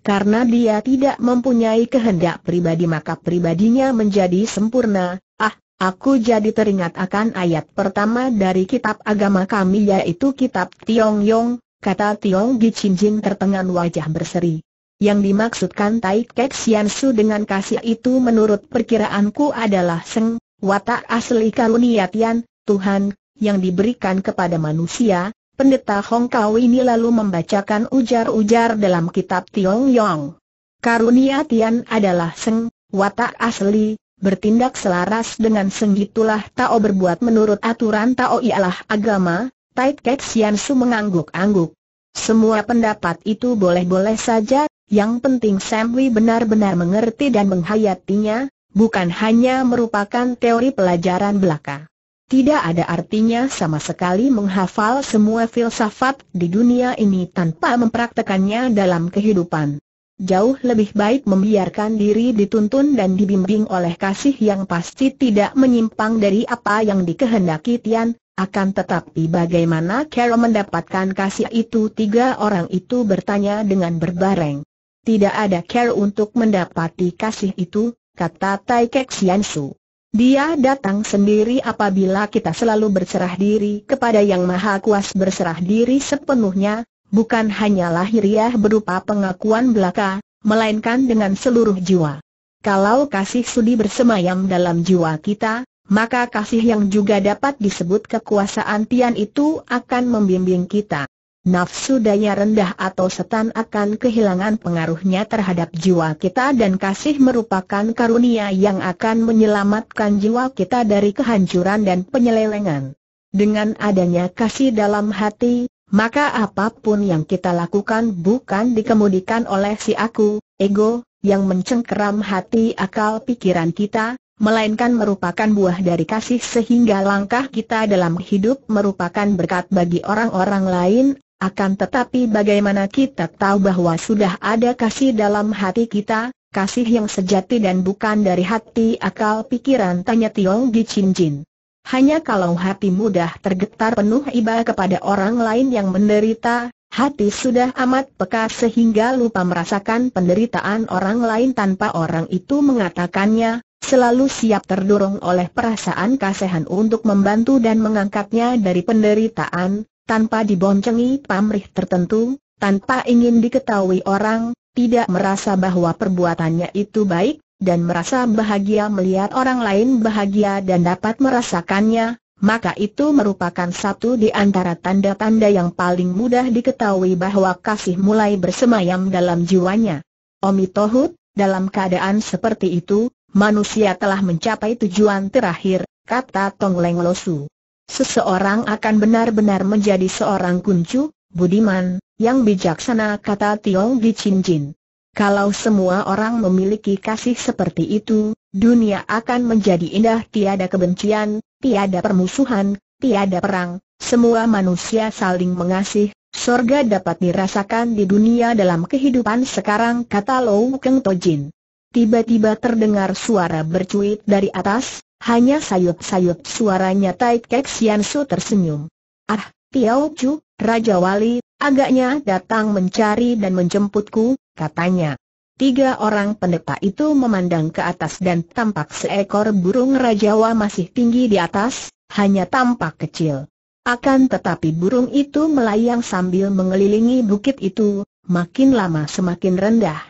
Karena dia tidak mempunyai kehendak pribadi maka pribadinya menjadi sempurna, ah, aku jadi teringat akan ayat pertama dari kitab agama kami yaitu kitab Tiong Yong, kata Tiong Jin tertengan wajah berseri. Yang dimaksudkan Tai Kek Sian Su dengan kasih itu menurut perkiraanku adalah Seng, watak asli karunia Tian, Tuhan, yang diberikan kepada manusia, pendeta Hong Kau ini lalu membacakan ujar-ujar dalam kitab Tiong Yong. Karunia Tian adalah Seng, watak asli, bertindak selaras dengan Seng itulah Tao berbuat menurut aturan Tao ialah agama, Tai Kek Sian Su mengangguk-angguk. Semua pendapat itu boleh-boleh saja yang penting Samwi benar-benar mengerti dan menghayatinya, bukan hanya merupakan teori pelajaran belaka. Tidak ada artinya sama sekali menghafal semua filsafat di dunia ini tanpa mempraktekannya dalam kehidupan. Jauh lebih baik membiarkan diri dituntun dan dibimbing oleh kasih yang pasti tidak menyimpang dari apa yang dikehendaki Tian, akan tetapi bagaimana Carol mendapatkan kasih itu tiga orang itu bertanya dengan berbareng. Tidak ada care untuk mendapati kasih itu, kata Tai Kek Sian Su. Dia datang sendiri apabila kita selalu berserah diri kepada Yang Maha Kuas berserah diri sepenuhnya, bukan hanya lahiriah berupa pengakuan belaka, melainkan dengan seluruh jiwa. Kalau kasih sudi bersemayam dalam jiwa kita, maka kasih yang juga dapat disebut kekuasaan Tian itu akan membimbing kita nafsu daya rendah atau setan akan kehilangan pengaruhnya terhadap jiwa kita dan kasih merupakan karunia yang akan menyelamatkan jiwa kita dari kehancuran dan penyelewengan. Dengan adanya kasih dalam hati, maka apapun yang kita lakukan bukan dikemudikan oleh si aku, ego, yang mencengkeram hati akal pikiran kita, melainkan merupakan buah dari kasih sehingga langkah kita dalam hidup merupakan berkat bagi orang-orang lain akan tetapi bagaimana kita tahu bahwa sudah ada kasih dalam hati kita, kasih yang sejati dan bukan dari hati akal pikiran tanya Tiong Di Chin Jin. Hanya kalau hati mudah tergetar penuh iba kepada orang lain yang menderita, hati sudah amat peka sehingga lupa merasakan penderitaan orang lain tanpa orang itu mengatakannya, selalu siap terdorong oleh perasaan kasihan untuk membantu dan mengangkatnya dari penderitaan, tanpa diboncengi pamrih tertentu, tanpa ingin diketahui orang, tidak merasa bahwa perbuatannya itu baik, dan merasa bahagia melihat orang lain bahagia dan dapat merasakannya, maka itu merupakan satu di antara tanda-tanda yang paling mudah diketahui bahwa kasih mulai bersemayam dalam jiwanya. Omi Tohut, dalam keadaan seperti itu, manusia telah mencapai tujuan terakhir, kata Tong Leng Losu. Seseorang akan benar-benar menjadi seorang kuncu, budiman, yang bijaksana kata Tiong Di Chin Jin. Kalau semua orang memiliki kasih seperti itu, dunia akan menjadi indah tiada kebencian, tiada permusuhan, tiada perang, semua manusia saling mengasih, sorga dapat dirasakan di dunia dalam kehidupan sekarang kata Lou Keng To Jin. Tiba-tiba terdengar suara bercuit dari atas, hanya sayup-sayup suaranya Tai Kek Sian Su tersenyum. Ah, Piao Chu, Raja Wali, agaknya datang mencari dan menjemputku, katanya. Tiga orang pendeta itu memandang ke atas dan tampak seekor burung rajawa masih tinggi di atas, hanya tampak kecil. Akan tetapi burung itu melayang sambil mengelilingi bukit itu, makin lama semakin rendah.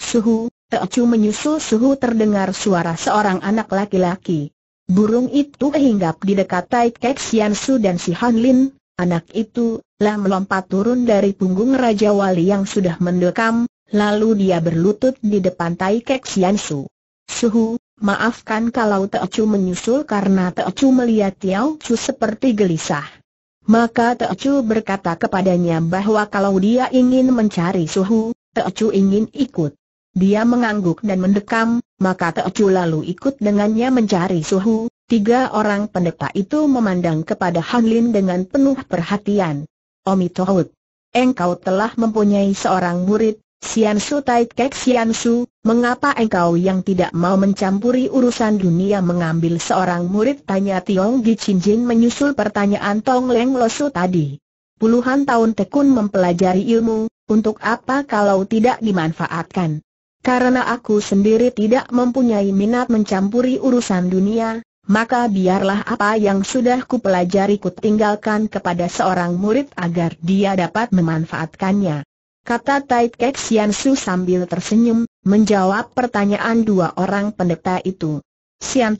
Suhu, Teocu menyusul suhu terdengar suara seorang anak laki-laki. Burung itu hinggap di dekat Tai Kek Sian Su dan si Han Lin, anak itu, lah melompat turun dari punggung Raja Wali yang sudah mendekam, lalu dia berlutut di depan Tai Kek Sian Su. Suhu, maafkan kalau Teocu menyusul karena Teocu melihat Tiao Chu seperti gelisah. Maka Teocu berkata kepadanya bahwa kalau dia ingin mencari Suhu, Teocu ingin ikut. Dia mengangguk dan mendekam, maka Teocu lalu ikut dengannya mencari suhu. Tiga orang pendeta itu memandang kepada Han Lin dengan penuh perhatian. Omi Tohut, engkau telah mempunyai seorang murid, Sian Su Tai Kek Sian Su, mengapa engkau yang tidak mau mencampuri urusan dunia mengambil seorang murid? Tanya Tiong Gi Chin Jin menyusul pertanyaan Tong Leng Losu tadi. Puluhan tahun tekun mempelajari ilmu, untuk apa kalau tidak dimanfaatkan? Karena aku sendiri tidak mempunyai minat mencampuri urusan dunia, maka biarlah apa yang sudah kupelajari ku tinggalkan kepada seorang murid agar dia dapat memanfaatkannya. Kata Tai Kek Sian Su sambil tersenyum, menjawab pertanyaan dua orang pendeta itu. Sian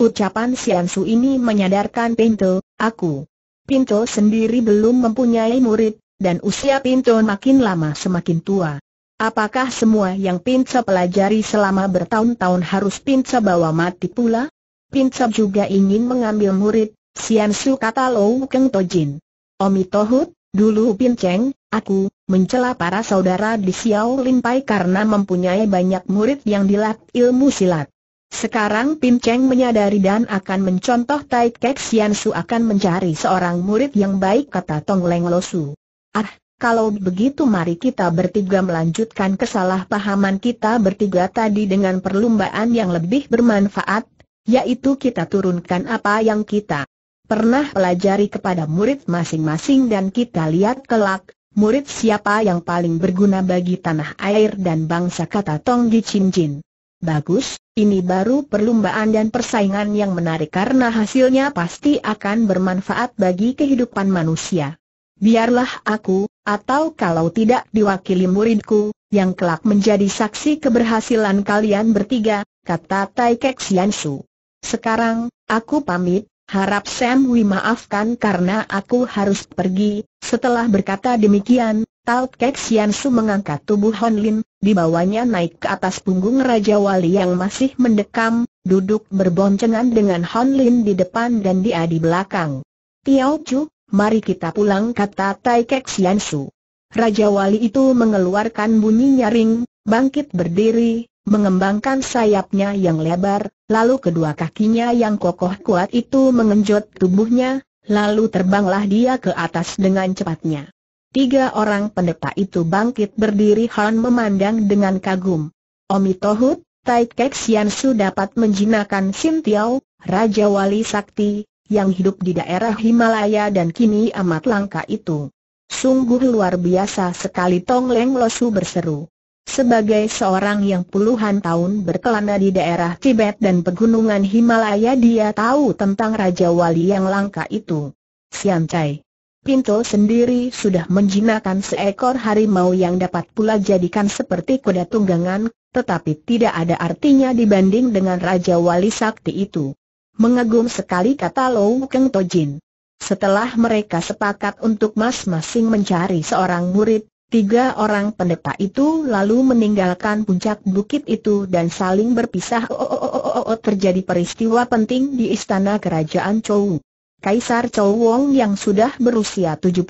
ucapan Sian Su ini menyadarkan Pinto, aku. Pinto sendiri belum mempunyai murid, dan usia Pinto makin lama semakin tua. Apakah semua yang Pinca pelajari selama bertahun-tahun harus Pinca bawa mati pula? Pinca juga ingin mengambil murid, Sian Su kata Lou Keng Tojin. Omi Tohut, dulu Pinceng, aku, mencela para saudara di Xiao Limpai karena mempunyai banyak murid yang dilat ilmu silat. Sekarang Pin menyadari dan akan mencontoh Tai Kek Sian Su akan mencari seorang murid yang baik kata Tong Leng Losu. Ah, kalau begitu mari kita bertiga melanjutkan kesalahpahaman kita bertiga tadi dengan perlombaan yang lebih bermanfaat, yaitu kita turunkan apa yang kita pernah pelajari kepada murid masing-masing dan kita lihat kelak, murid siapa yang paling berguna bagi tanah air dan bangsa kata Tong Di Chin Jin. Bagus, ini baru perlombaan dan persaingan yang menarik karena hasilnya pasti akan bermanfaat bagi kehidupan manusia. Biarlah aku, atau kalau tidak diwakili muridku, yang kelak menjadi saksi keberhasilan kalian bertiga, kata Tai Kek Sian Su. Sekarang, aku pamit, harap Sam Hui maafkan karena aku harus pergi. Setelah berkata demikian, Tao Kek Sian Su mengangkat tubuh Hon Lin, dibawanya naik ke atas punggung Raja Wali yang masih mendekam, duduk berboncengan dengan Hon Lin di depan dan dia di belakang. Tiao Chu, mari kita pulang kata Tai Kek Sian Su. Raja Wali itu mengeluarkan bunyi nyaring, bangkit berdiri, mengembangkan sayapnya yang lebar, lalu kedua kakinya yang kokoh kuat itu mengenjot tubuhnya, lalu terbanglah dia ke atas dengan cepatnya. Tiga orang pendeta itu bangkit berdiri Han memandang dengan kagum. Omitohut, Hu, Tai Kek Sian Su dapat menjinakkan Sin Raja Wali Sakti, yang hidup di daerah Himalaya dan kini amat langka itu. Sungguh luar biasa sekali Tong Leng Losu berseru. Sebagai seorang yang puluhan tahun berkelana di daerah Tibet dan pegunungan Himalaya dia tahu tentang Raja Wali yang langka itu. Sian Chai. Pinto sendiri sudah menjinakkan seekor harimau yang dapat pula jadikan seperti kuda tunggangan, tetapi tidak ada artinya dibanding dengan Raja Wali Sakti itu. Mengagum sekali kata Lou Keng Tojin. Setelah mereka sepakat untuk masing-masing mencari seorang murid, tiga orang pendeta itu lalu meninggalkan puncak bukit itu dan saling berpisah. Oh, oh, oh, oh, oh terjadi peristiwa penting di istana kerajaan Chou. Kaisar Chou Wong yang sudah berusia 75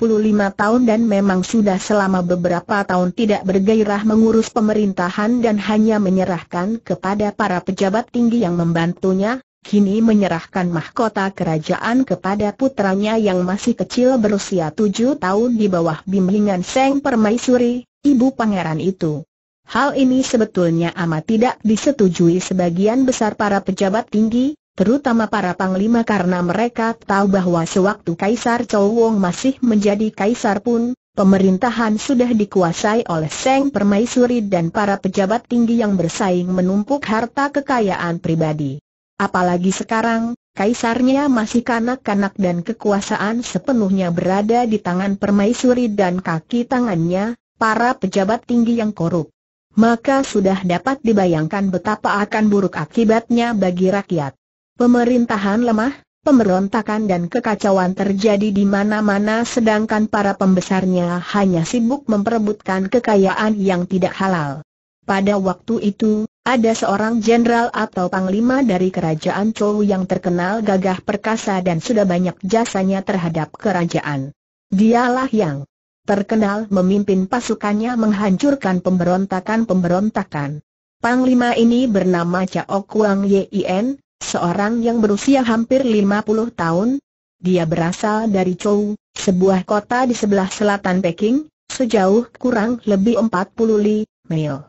tahun dan memang sudah selama beberapa tahun tidak bergairah mengurus pemerintahan dan hanya menyerahkan kepada para pejabat tinggi yang membantunya, kini menyerahkan mahkota kerajaan kepada putranya yang masih kecil berusia tujuh tahun di bawah bimbingan Seng Permaisuri, ibu pangeran itu. Hal ini sebetulnya amat tidak disetujui sebagian besar para pejabat tinggi, terutama para panglima karena mereka tahu bahwa sewaktu Kaisar Wong masih menjadi kaisar pun, pemerintahan sudah dikuasai oleh Seng Permaisuri dan para pejabat tinggi yang bersaing menumpuk harta kekayaan pribadi. Apalagi sekarang, kaisarnya masih kanak-kanak dan kekuasaan sepenuhnya berada di tangan permaisuri dan kaki tangannya, para pejabat tinggi yang korup. Maka sudah dapat dibayangkan betapa akan buruk akibatnya bagi rakyat. Pemerintahan lemah, pemberontakan dan kekacauan terjadi di mana-mana sedangkan para pembesarnya hanya sibuk memperebutkan kekayaan yang tidak halal. Pada waktu itu, ada seorang jenderal atau panglima dari kerajaan Chou yang terkenal gagah perkasa dan sudah banyak jasanya terhadap kerajaan. Dialah yang terkenal memimpin pasukannya menghancurkan pemberontakan-pemberontakan. Panglima ini bernama Cao Kuang Yin, seorang yang berusia hampir 50 tahun. Dia berasal dari Chou, sebuah kota di sebelah selatan Peking, sejauh kurang lebih 40 li, mil.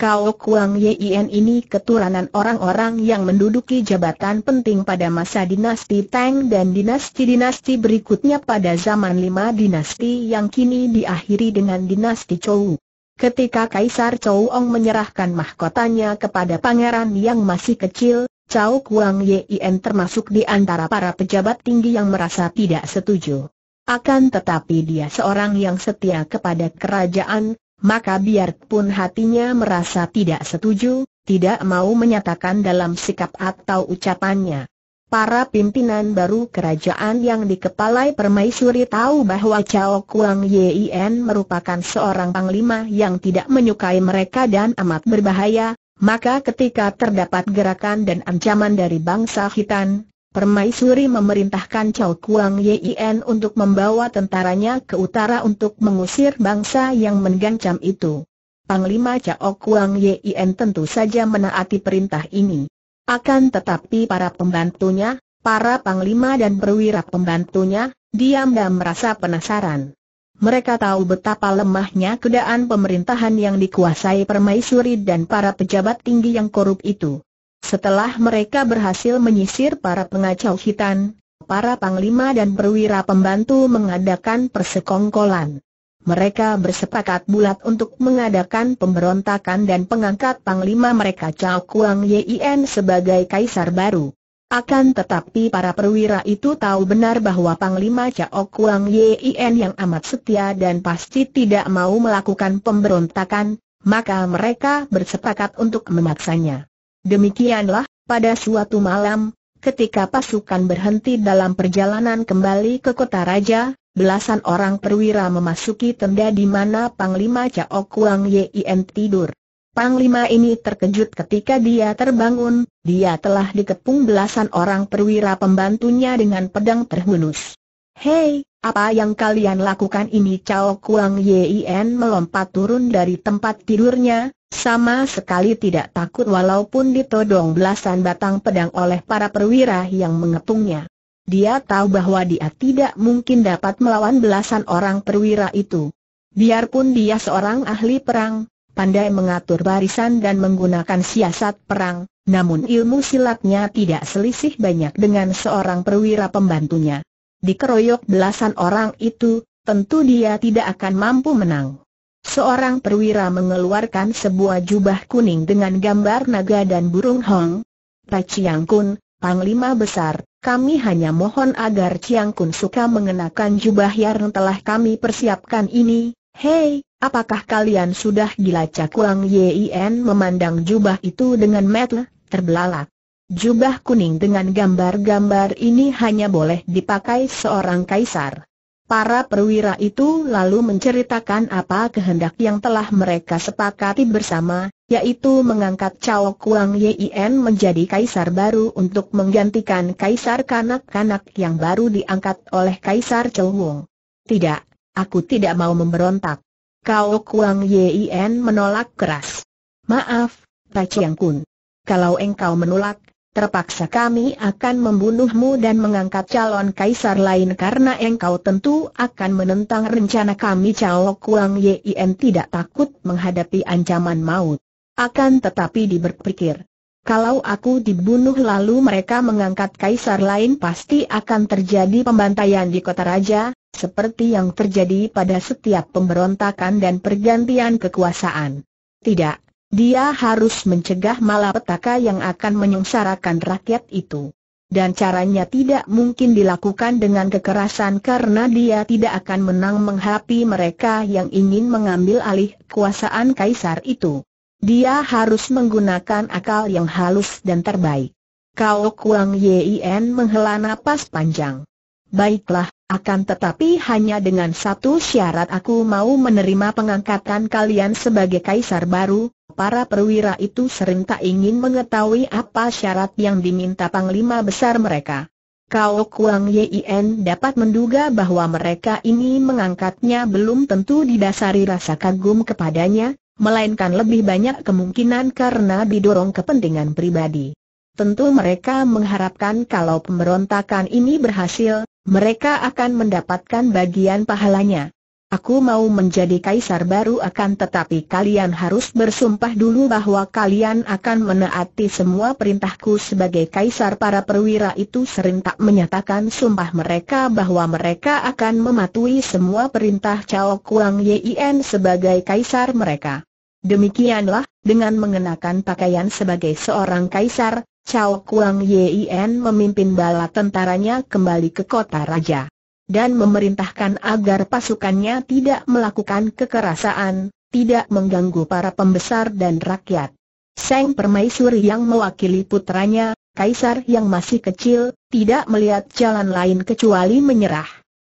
Kau Kuang Yin ini keturunan orang-orang yang menduduki jabatan penting pada masa dinasti Tang dan dinasti-dinasti berikutnya pada zaman lima dinasti yang kini diakhiri dengan dinasti Chou. Ketika Kaisar Chou Ong menyerahkan mahkotanya kepada pangeran yang masih kecil, Cao Kuang Yin termasuk di antara para pejabat tinggi yang merasa tidak setuju. Akan tetapi dia seorang yang setia kepada kerajaan, maka biarpun hatinya merasa tidak setuju, tidak mau menyatakan dalam sikap atau ucapannya. Para pimpinan baru kerajaan yang dikepalai permaisuri tahu bahwa Chao Kuang Yin merupakan seorang panglima yang tidak menyukai mereka dan amat berbahaya, maka ketika terdapat gerakan dan ancaman dari bangsa Hitan. Permaisuri memerintahkan Chow Kuang Yin untuk membawa tentaranya ke utara untuk mengusir bangsa yang mengancam itu. Panglima Chow Kuang Yin tentu saja menaati perintah ini. Akan tetapi para pembantunya, para panglima dan perwira pembantunya, diam dan merasa penasaran. Mereka tahu betapa lemahnya keadaan pemerintahan yang dikuasai permaisuri dan para pejabat tinggi yang korup itu. Setelah mereka berhasil menyisir para pengacau hitan, para panglima dan perwira pembantu mengadakan persekongkolan. Mereka bersepakat bulat untuk mengadakan pemberontakan dan pengangkat panglima mereka Chao Kuang Yien sebagai kaisar baru. Akan tetapi para perwira itu tahu benar bahwa panglima Chao Kuang Yien yang amat setia dan pasti tidak mau melakukan pemberontakan, maka mereka bersepakat untuk memaksanya. Demikianlah, pada suatu malam, ketika pasukan berhenti dalam perjalanan kembali ke kota raja, belasan orang perwira memasuki tenda di mana Panglima Cao Kuang Yin tidur. Panglima ini terkejut ketika dia terbangun, dia telah dikepung belasan orang perwira pembantunya dengan pedang terhunus. Hei, apa yang kalian lakukan ini Cao Kuang Yin melompat turun dari tempat tidurnya, sama sekali tidak takut walaupun ditodong belasan batang pedang oleh para perwira yang mengepungnya. Dia tahu bahwa dia tidak mungkin dapat melawan belasan orang perwira itu. Biarpun dia seorang ahli perang, pandai mengatur barisan dan menggunakan siasat perang, namun ilmu silatnya tidak selisih banyak dengan seorang perwira pembantunya. Dikeroyok belasan orang itu, tentu dia tidak akan mampu menang. Seorang perwira mengeluarkan sebuah jubah kuning dengan gambar naga dan burung hong. Pak Chiang Kun, Panglima Besar, kami hanya mohon agar Chiang Kun suka mengenakan jubah yang telah kami persiapkan ini. Hei, apakah kalian sudah gila Cakuang Yin memandang jubah itu dengan metel, terbelalak. Jubah kuning dengan gambar-gambar ini hanya boleh dipakai seorang kaisar. Para perwira itu lalu menceritakan apa kehendak yang telah mereka sepakati bersama, yaitu mengangkat Chao Kuang Yin menjadi kaisar baru untuk menggantikan kaisar kanak-kanak yang baru diangkat oleh kaisar Wong. Tidak, aku tidak mau memberontak. Kao Kuang Yin menolak keras. Maaf, Chiang Kun. Kalau engkau menolak, terpaksa kami akan membunuhmu dan mengangkat calon kaisar lain karena engkau tentu akan menentang rencana kami Cao Kuang Yin tidak takut menghadapi ancaman maut. Akan tetapi diberpikir, kalau aku dibunuh lalu mereka mengangkat kaisar lain pasti akan terjadi pembantaian di kota raja, seperti yang terjadi pada setiap pemberontakan dan pergantian kekuasaan. Tidak, dia harus mencegah malapetaka yang akan menyengsarakan rakyat itu. Dan caranya tidak mungkin dilakukan dengan kekerasan karena dia tidak akan menang menghapi mereka yang ingin mengambil alih kekuasaan kaisar itu. Dia harus menggunakan akal yang halus dan terbaik. Kau, Kuang Yin menghela napas panjang. Baiklah, akan tetapi hanya dengan satu syarat aku mau menerima pengangkatan kalian sebagai kaisar baru, para perwira itu sering tak ingin mengetahui apa syarat yang diminta Panglima Besar mereka. Kau Kuang Yin dapat menduga bahwa mereka ini mengangkatnya belum tentu didasari rasa kagum kepadanya, melainkan lebih banyak kemungkinan karena didorong kepentingan pribadi. Tentu mereka mengharapkan kalau pemberontakan ini berhasil, mereka akan mendapatkan bagian pahalanya. Aku mau menjadi kaisar baru akan tetapi kalian harus bersumpah dulu bahwa kalian akan menaati semua perintahku sebagai kaisar para perwira itu serentak menyatakan sumpah mereka bahwa mereka akan mematuhi semua perintah Cao Kuang Yin sebagai kaisar mereka. Demikianlah, dengan mengenakan pakaian sebagai seorang kaisar, Chao Kuang Yin memimpin bala tentaranya kembali ke kota raja. Dan memerintahkan agar pasukannya tidak melakukan kekerasan, tidak mengganggu para pembesar dan rakyat. Seng Permaisuri yang mewakili putranya, Kaisar yang masih kecil, tidak melihat jalan lain kecuali menyerah.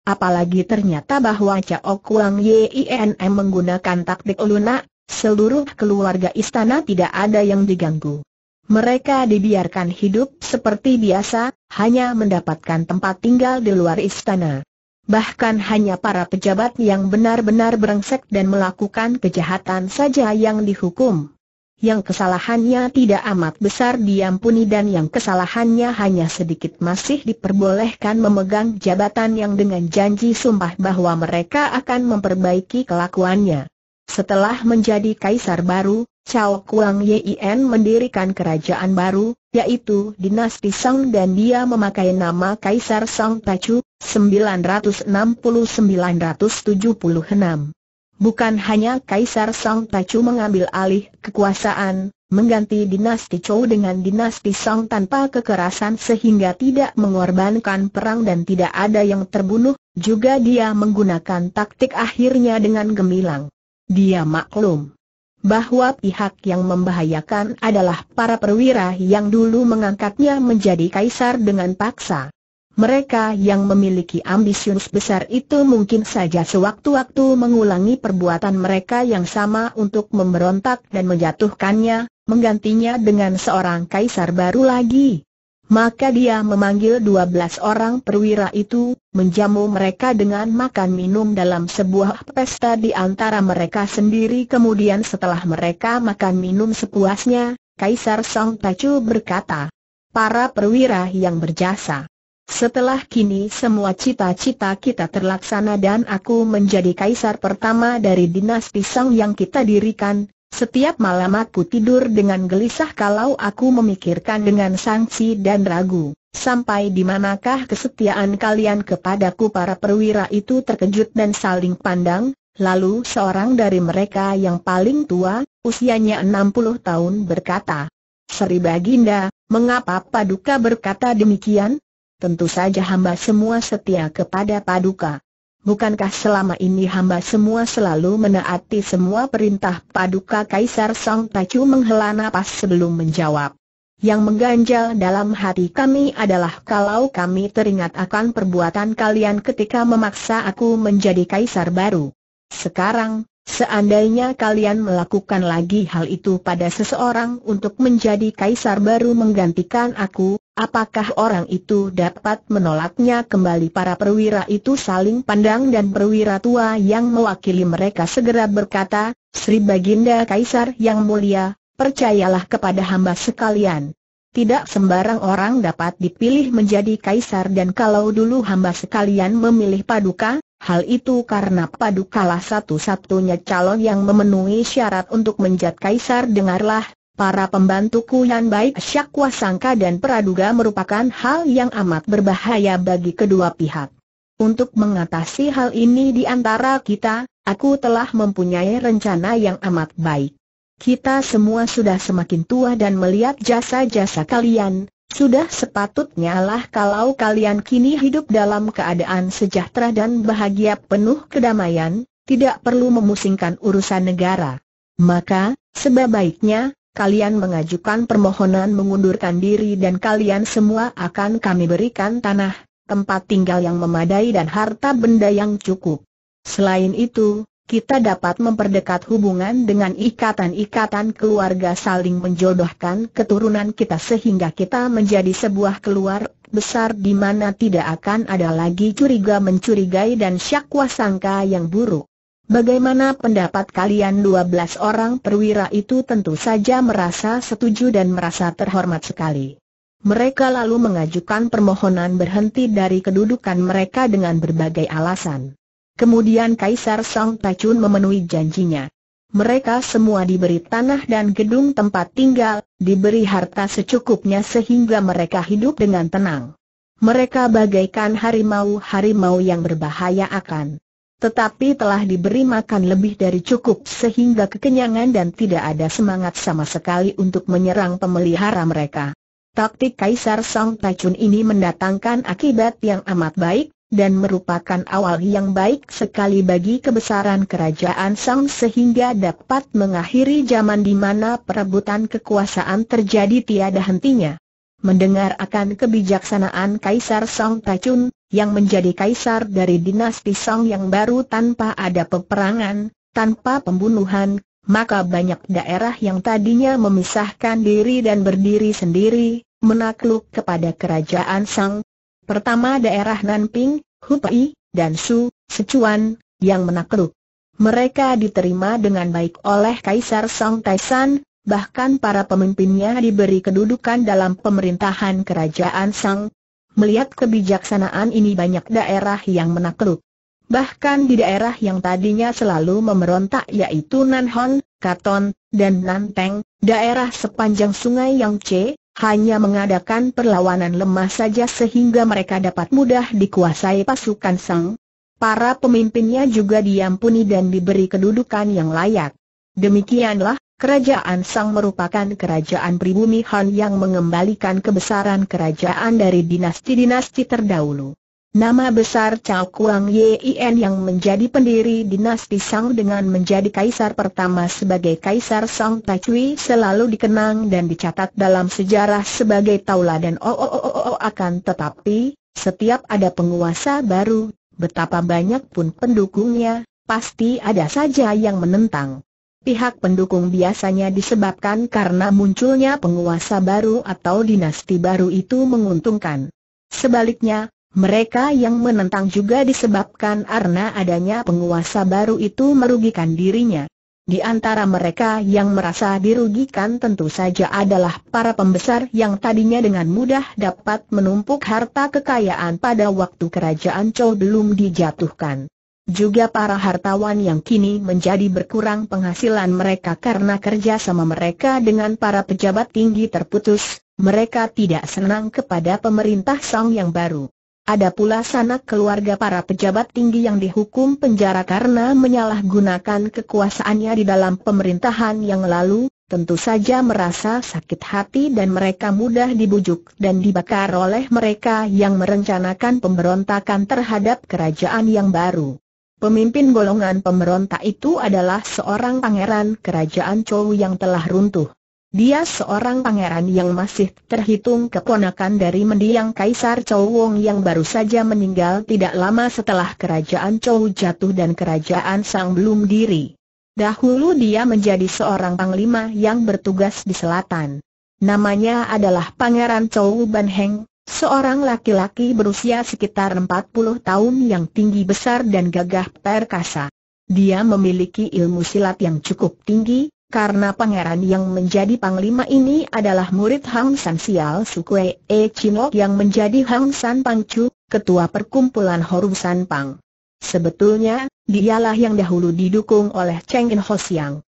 Apalagi ternyata bahwa Cao Kuang Yin menggunakan taktik lunak, seluruh keluarga istana tidak ada yang diganggu. Mereka dibiarkan hidup seperti biasa, hanya mendapatkan tempat tinggal di luar istana. Bahkan hanya para pejabat yang benar-benar berengsek dan melakukan kejahatan saja yang dihukum. Yang kesalahannya tidak amat besar diampuni dan yang kesalahannya hanya sedikit masih diperbolehkan memegang jabatan yang dengan janji sumpah bahwa mereka akan memperbaiki kelakuannya. Setelah menjadi kaisar baru, Chao Kuang Yin mendirikan kerajaan baru, yaitu Dinasti Song dan dia memakai nama Kaisar Song Tacu, 960-976. Bukan hanya Kaisar Ta Tacu mengambil alih kekuasaan, mengganti dinasti Chou dengan dinasti Song tanpa kekerasan sehingga tidak mengorbankan perang dan tidak ada yang terbunuh, juga dia menggunakan taktik akhirnya dengan gemilang. Dia maklum bahwa pihak yang membahayakan adalah para perwira yang dulu mengangkatnya menjadi kaisar dengan paksa. Mereka yang memiliki ambisius besar itu mungkin saja sewaktu-waktu mengulangi perbuatan mereka yang sama untuk memberontak dan menjatuhkannya, menggantinya dengan seorang kaisar baru lagi. Maka dia memanggil 12 orang perwira itu, menjamu mereka dengan makan minum dalam sebuah pesta di antara mereka sendiri kemudian setelah mereka makan minum sepuasnya, Kaisar Song Tacu berkata, para perwira yang berjasa. Setelah kini semua cita-cita kita terlaksana dan aku menjadi kaisar pertama dari dinasti Song yang kita dirikan, setiap malam aku tidur dengan gelisah kalau aku memikirkan dengan sanksi dan ragu, sampai di manakah kesetiaan kalian kepadaku para perwira itu terkejut dan saling pandang, lalu seorang dari mereka yang paling tua, usianya 60 tahun berkata, Seri Baginda, mengapa Paduka berkata demikian? Tentu saja hamba semua setia kepada Paduka. Bukankah selama ini hamba semua selalu menaati semua perintah paduka Kaisar Song Tacu menghela nafas sebelum menjawab. Yang mengganjal dalam hati kami adalah kalau kami teringat akan perbuatan kalian ketika memaksa aku menjadi kaisar baru. Sekarang, seandainya kalian melakukan lagi hal itu pada seseorang untuk menjadi kaisar baru menggantikan aku, Apakah orang itu dapat menolaknya kembali para perwira itu saling pandang dan perwira tua yang mewakili mereka segera berkata, Sri Baginda Kaisar yang mulia, percayalah kepada hamba sekalian. Tidak sembarang orang dapat dipilih menjadi kaisar dan kalau dulu hamba sekalian memilih paduka, hal itu karena padukalah satu-satunya calon yang memenuhi syarat untuk menjadi kaisar dengarlah, Para pembantu Kuyan Baik Syakwa Sangka dan Praduga merupakan hal yang amat berbahaya bagi kedua pihak. Untuk mengatasi hal ini di antara kita, aku telah mempunyai rencana yang amat baik. Kita semua sudah semakin tua dan melihat jasa-jasa kalian, sudah sepatutnya lah kalau kalian kini hidup dalam keadaan sejahtera dan bahagia penuh kedamaian, tidak perlu memusingkan urusan negara. Maka, sebaiknya kalian mengajukan permohonan mengundurkan diri dan kalian semua akan kami berikan tanah, tempat tinggal yang memadai dan harta benda yang cukup. Selain itu, kita dapat memperdekat hubungan dengan ikatan-ikatan keluarga saling menjodohkan keturunan kita sehingga kita menjadi sebuah keluar besar di mana tidak akan ada lagi curiga mencurigai dan syakwa sangka yang buruk. Bagaimana pendapat kalian 12 orang perwira itu tentu saja merasa setuju dan merasa terhormat sekali. Mereka lalu mengajukan permohonan berhenti dari kedudukan mereka dengan berbagai alasan. Kemudian Kaisar Song Tachun memenuhi janjinya. Mereka semua diberi tanah dan gedung tempat tinggal, diberi harta secukupnya sehingga mereka hidup dengan tenang. Mereka bagaikan harimau-harimau yang berbahaya akan tetapi telah diberi makan lebih dari cukup sehingga kekenyangan dan tidak ada semangat sama sekali untuk menyerang pemelihara mereka. Taktik Kaisar Song Tacun ini mendatangkan akibat yang amat baik, dan merupakan awal yang baik sekali bagi kebesaran kerajaan Song sehingga dapat mengakhiri zaman di mana perebutan kekuasaan terjadi tiada hentinya. Mendengar akan kebijaksanaan Kaisar Song Tacun, yang menjadi kaisar dari dinasti Song yang baru tanpa ada peperangan, tanpa pembunuhan, maka banyak daerah yang tadinya memisahkan diri dan berdiri sendiri, menakluk kepada kerajaan Song. Pertama daerah Nanping, Hupai, dan Su, Sichuan, yang menakluk. Mereka diterima dengan baik oleh Kaisar Song Taishan, bahkan para pemimpinnya diberi kedudukan dalam pemerintahan kerajaan Song. Melihat kebijaksanaan ini banyak daerah yang menakluk. Bahkan di daerah yang tadinya selalu memerontak yaitu Nanhon, Katon, dan Nanteng, daerah sepanjang sungai yang C, hanya mengadakan perlawanan lemah saja sehingga mereka dapat mudah dikuasai pasukan Sang. Para pemimpinnya juga diampuni dan diberi kedudukan yang layak. Demikianlah, Kerajaan Sang merupakan kerajaan pribumi Han yang mengembalikan kebesaran kerajaan dari dinasti-dinasti terdahulu. Nama besar Cao Kuang Yin yang menjadi pendiri dinasti Sang dengan menjadi kaisar pertama sebagai Kaisar Sang Tachui selalu dikenang dan dicatat dalam sejarah sebagai tauladan dan oh, oh, oh, oh, oh akan tetapi, setiap ada penguasa baru, betapa banyak pun pendukungnya, pasti ada saja yang menentang. Pihak pendukung biasanya disebabkan karena munculnya penguasa baru atau dinasti baru itu menguntungkan. Sebaliknya, mereka yang menentang juga disebabkan karena adanya penguasa baru itu merugikan dirinya. Di antara mereka yang merasa dirugikan tentu saja adalah para pembesar yang tadinya dengan mudah dapat menumpuk harta kekayaan pada waktu kerajaan Chow belum dijatuhkan. Juga para hartawan yang kini menjadi berkurang penghasilan mereka karena kerja sama mereka dengan para pejabat tinggi terputus, mereka tidak senang kepada pemerintah Song yang baru. Ada pula sanak keluarga para pejabat tinggi yang dihukum penjara karena menyalahgunakan kekuasaannya di dalam pemerintahan yang lalu, tentu saja merasa sakit hati dan mereka mudah dibujuk dan dibakar oleh mereka yang merencanakan pemberontakan terhadap kerajaan yang baru. Pemimpin golongan pemberontak itu adalah seorang pangeran kerajaan Chou yang telah runtuh. Dia seorang pangeran yang masih terhitung keponakan dari mendiang Kaisar Chou Wong yang baru saja meninggal tidak lama setelah kerajaan Chou jatuh dan kerajaan Sang belum diri. Dahulu dia menjadi seorang panglima yang bertugas di selatan. Namanya adalah Pangeran Chou Ban Heng, Seorang laki-laki berusia sekitar 40 tahun yang tinggi besar dan gagah perkasa. Dia memiliki ilmu silat yang cukup tinggi, karena pangeran yang menjadi panglima ini adalah murid Hang San Sial Sukwe E Chinok yang menjadi Hang San Pang Chu, ketua perkumpulan Horu San Pang. Sebetulnya, dialah yang dahulu didukung oleh Cheng In Ho Siang.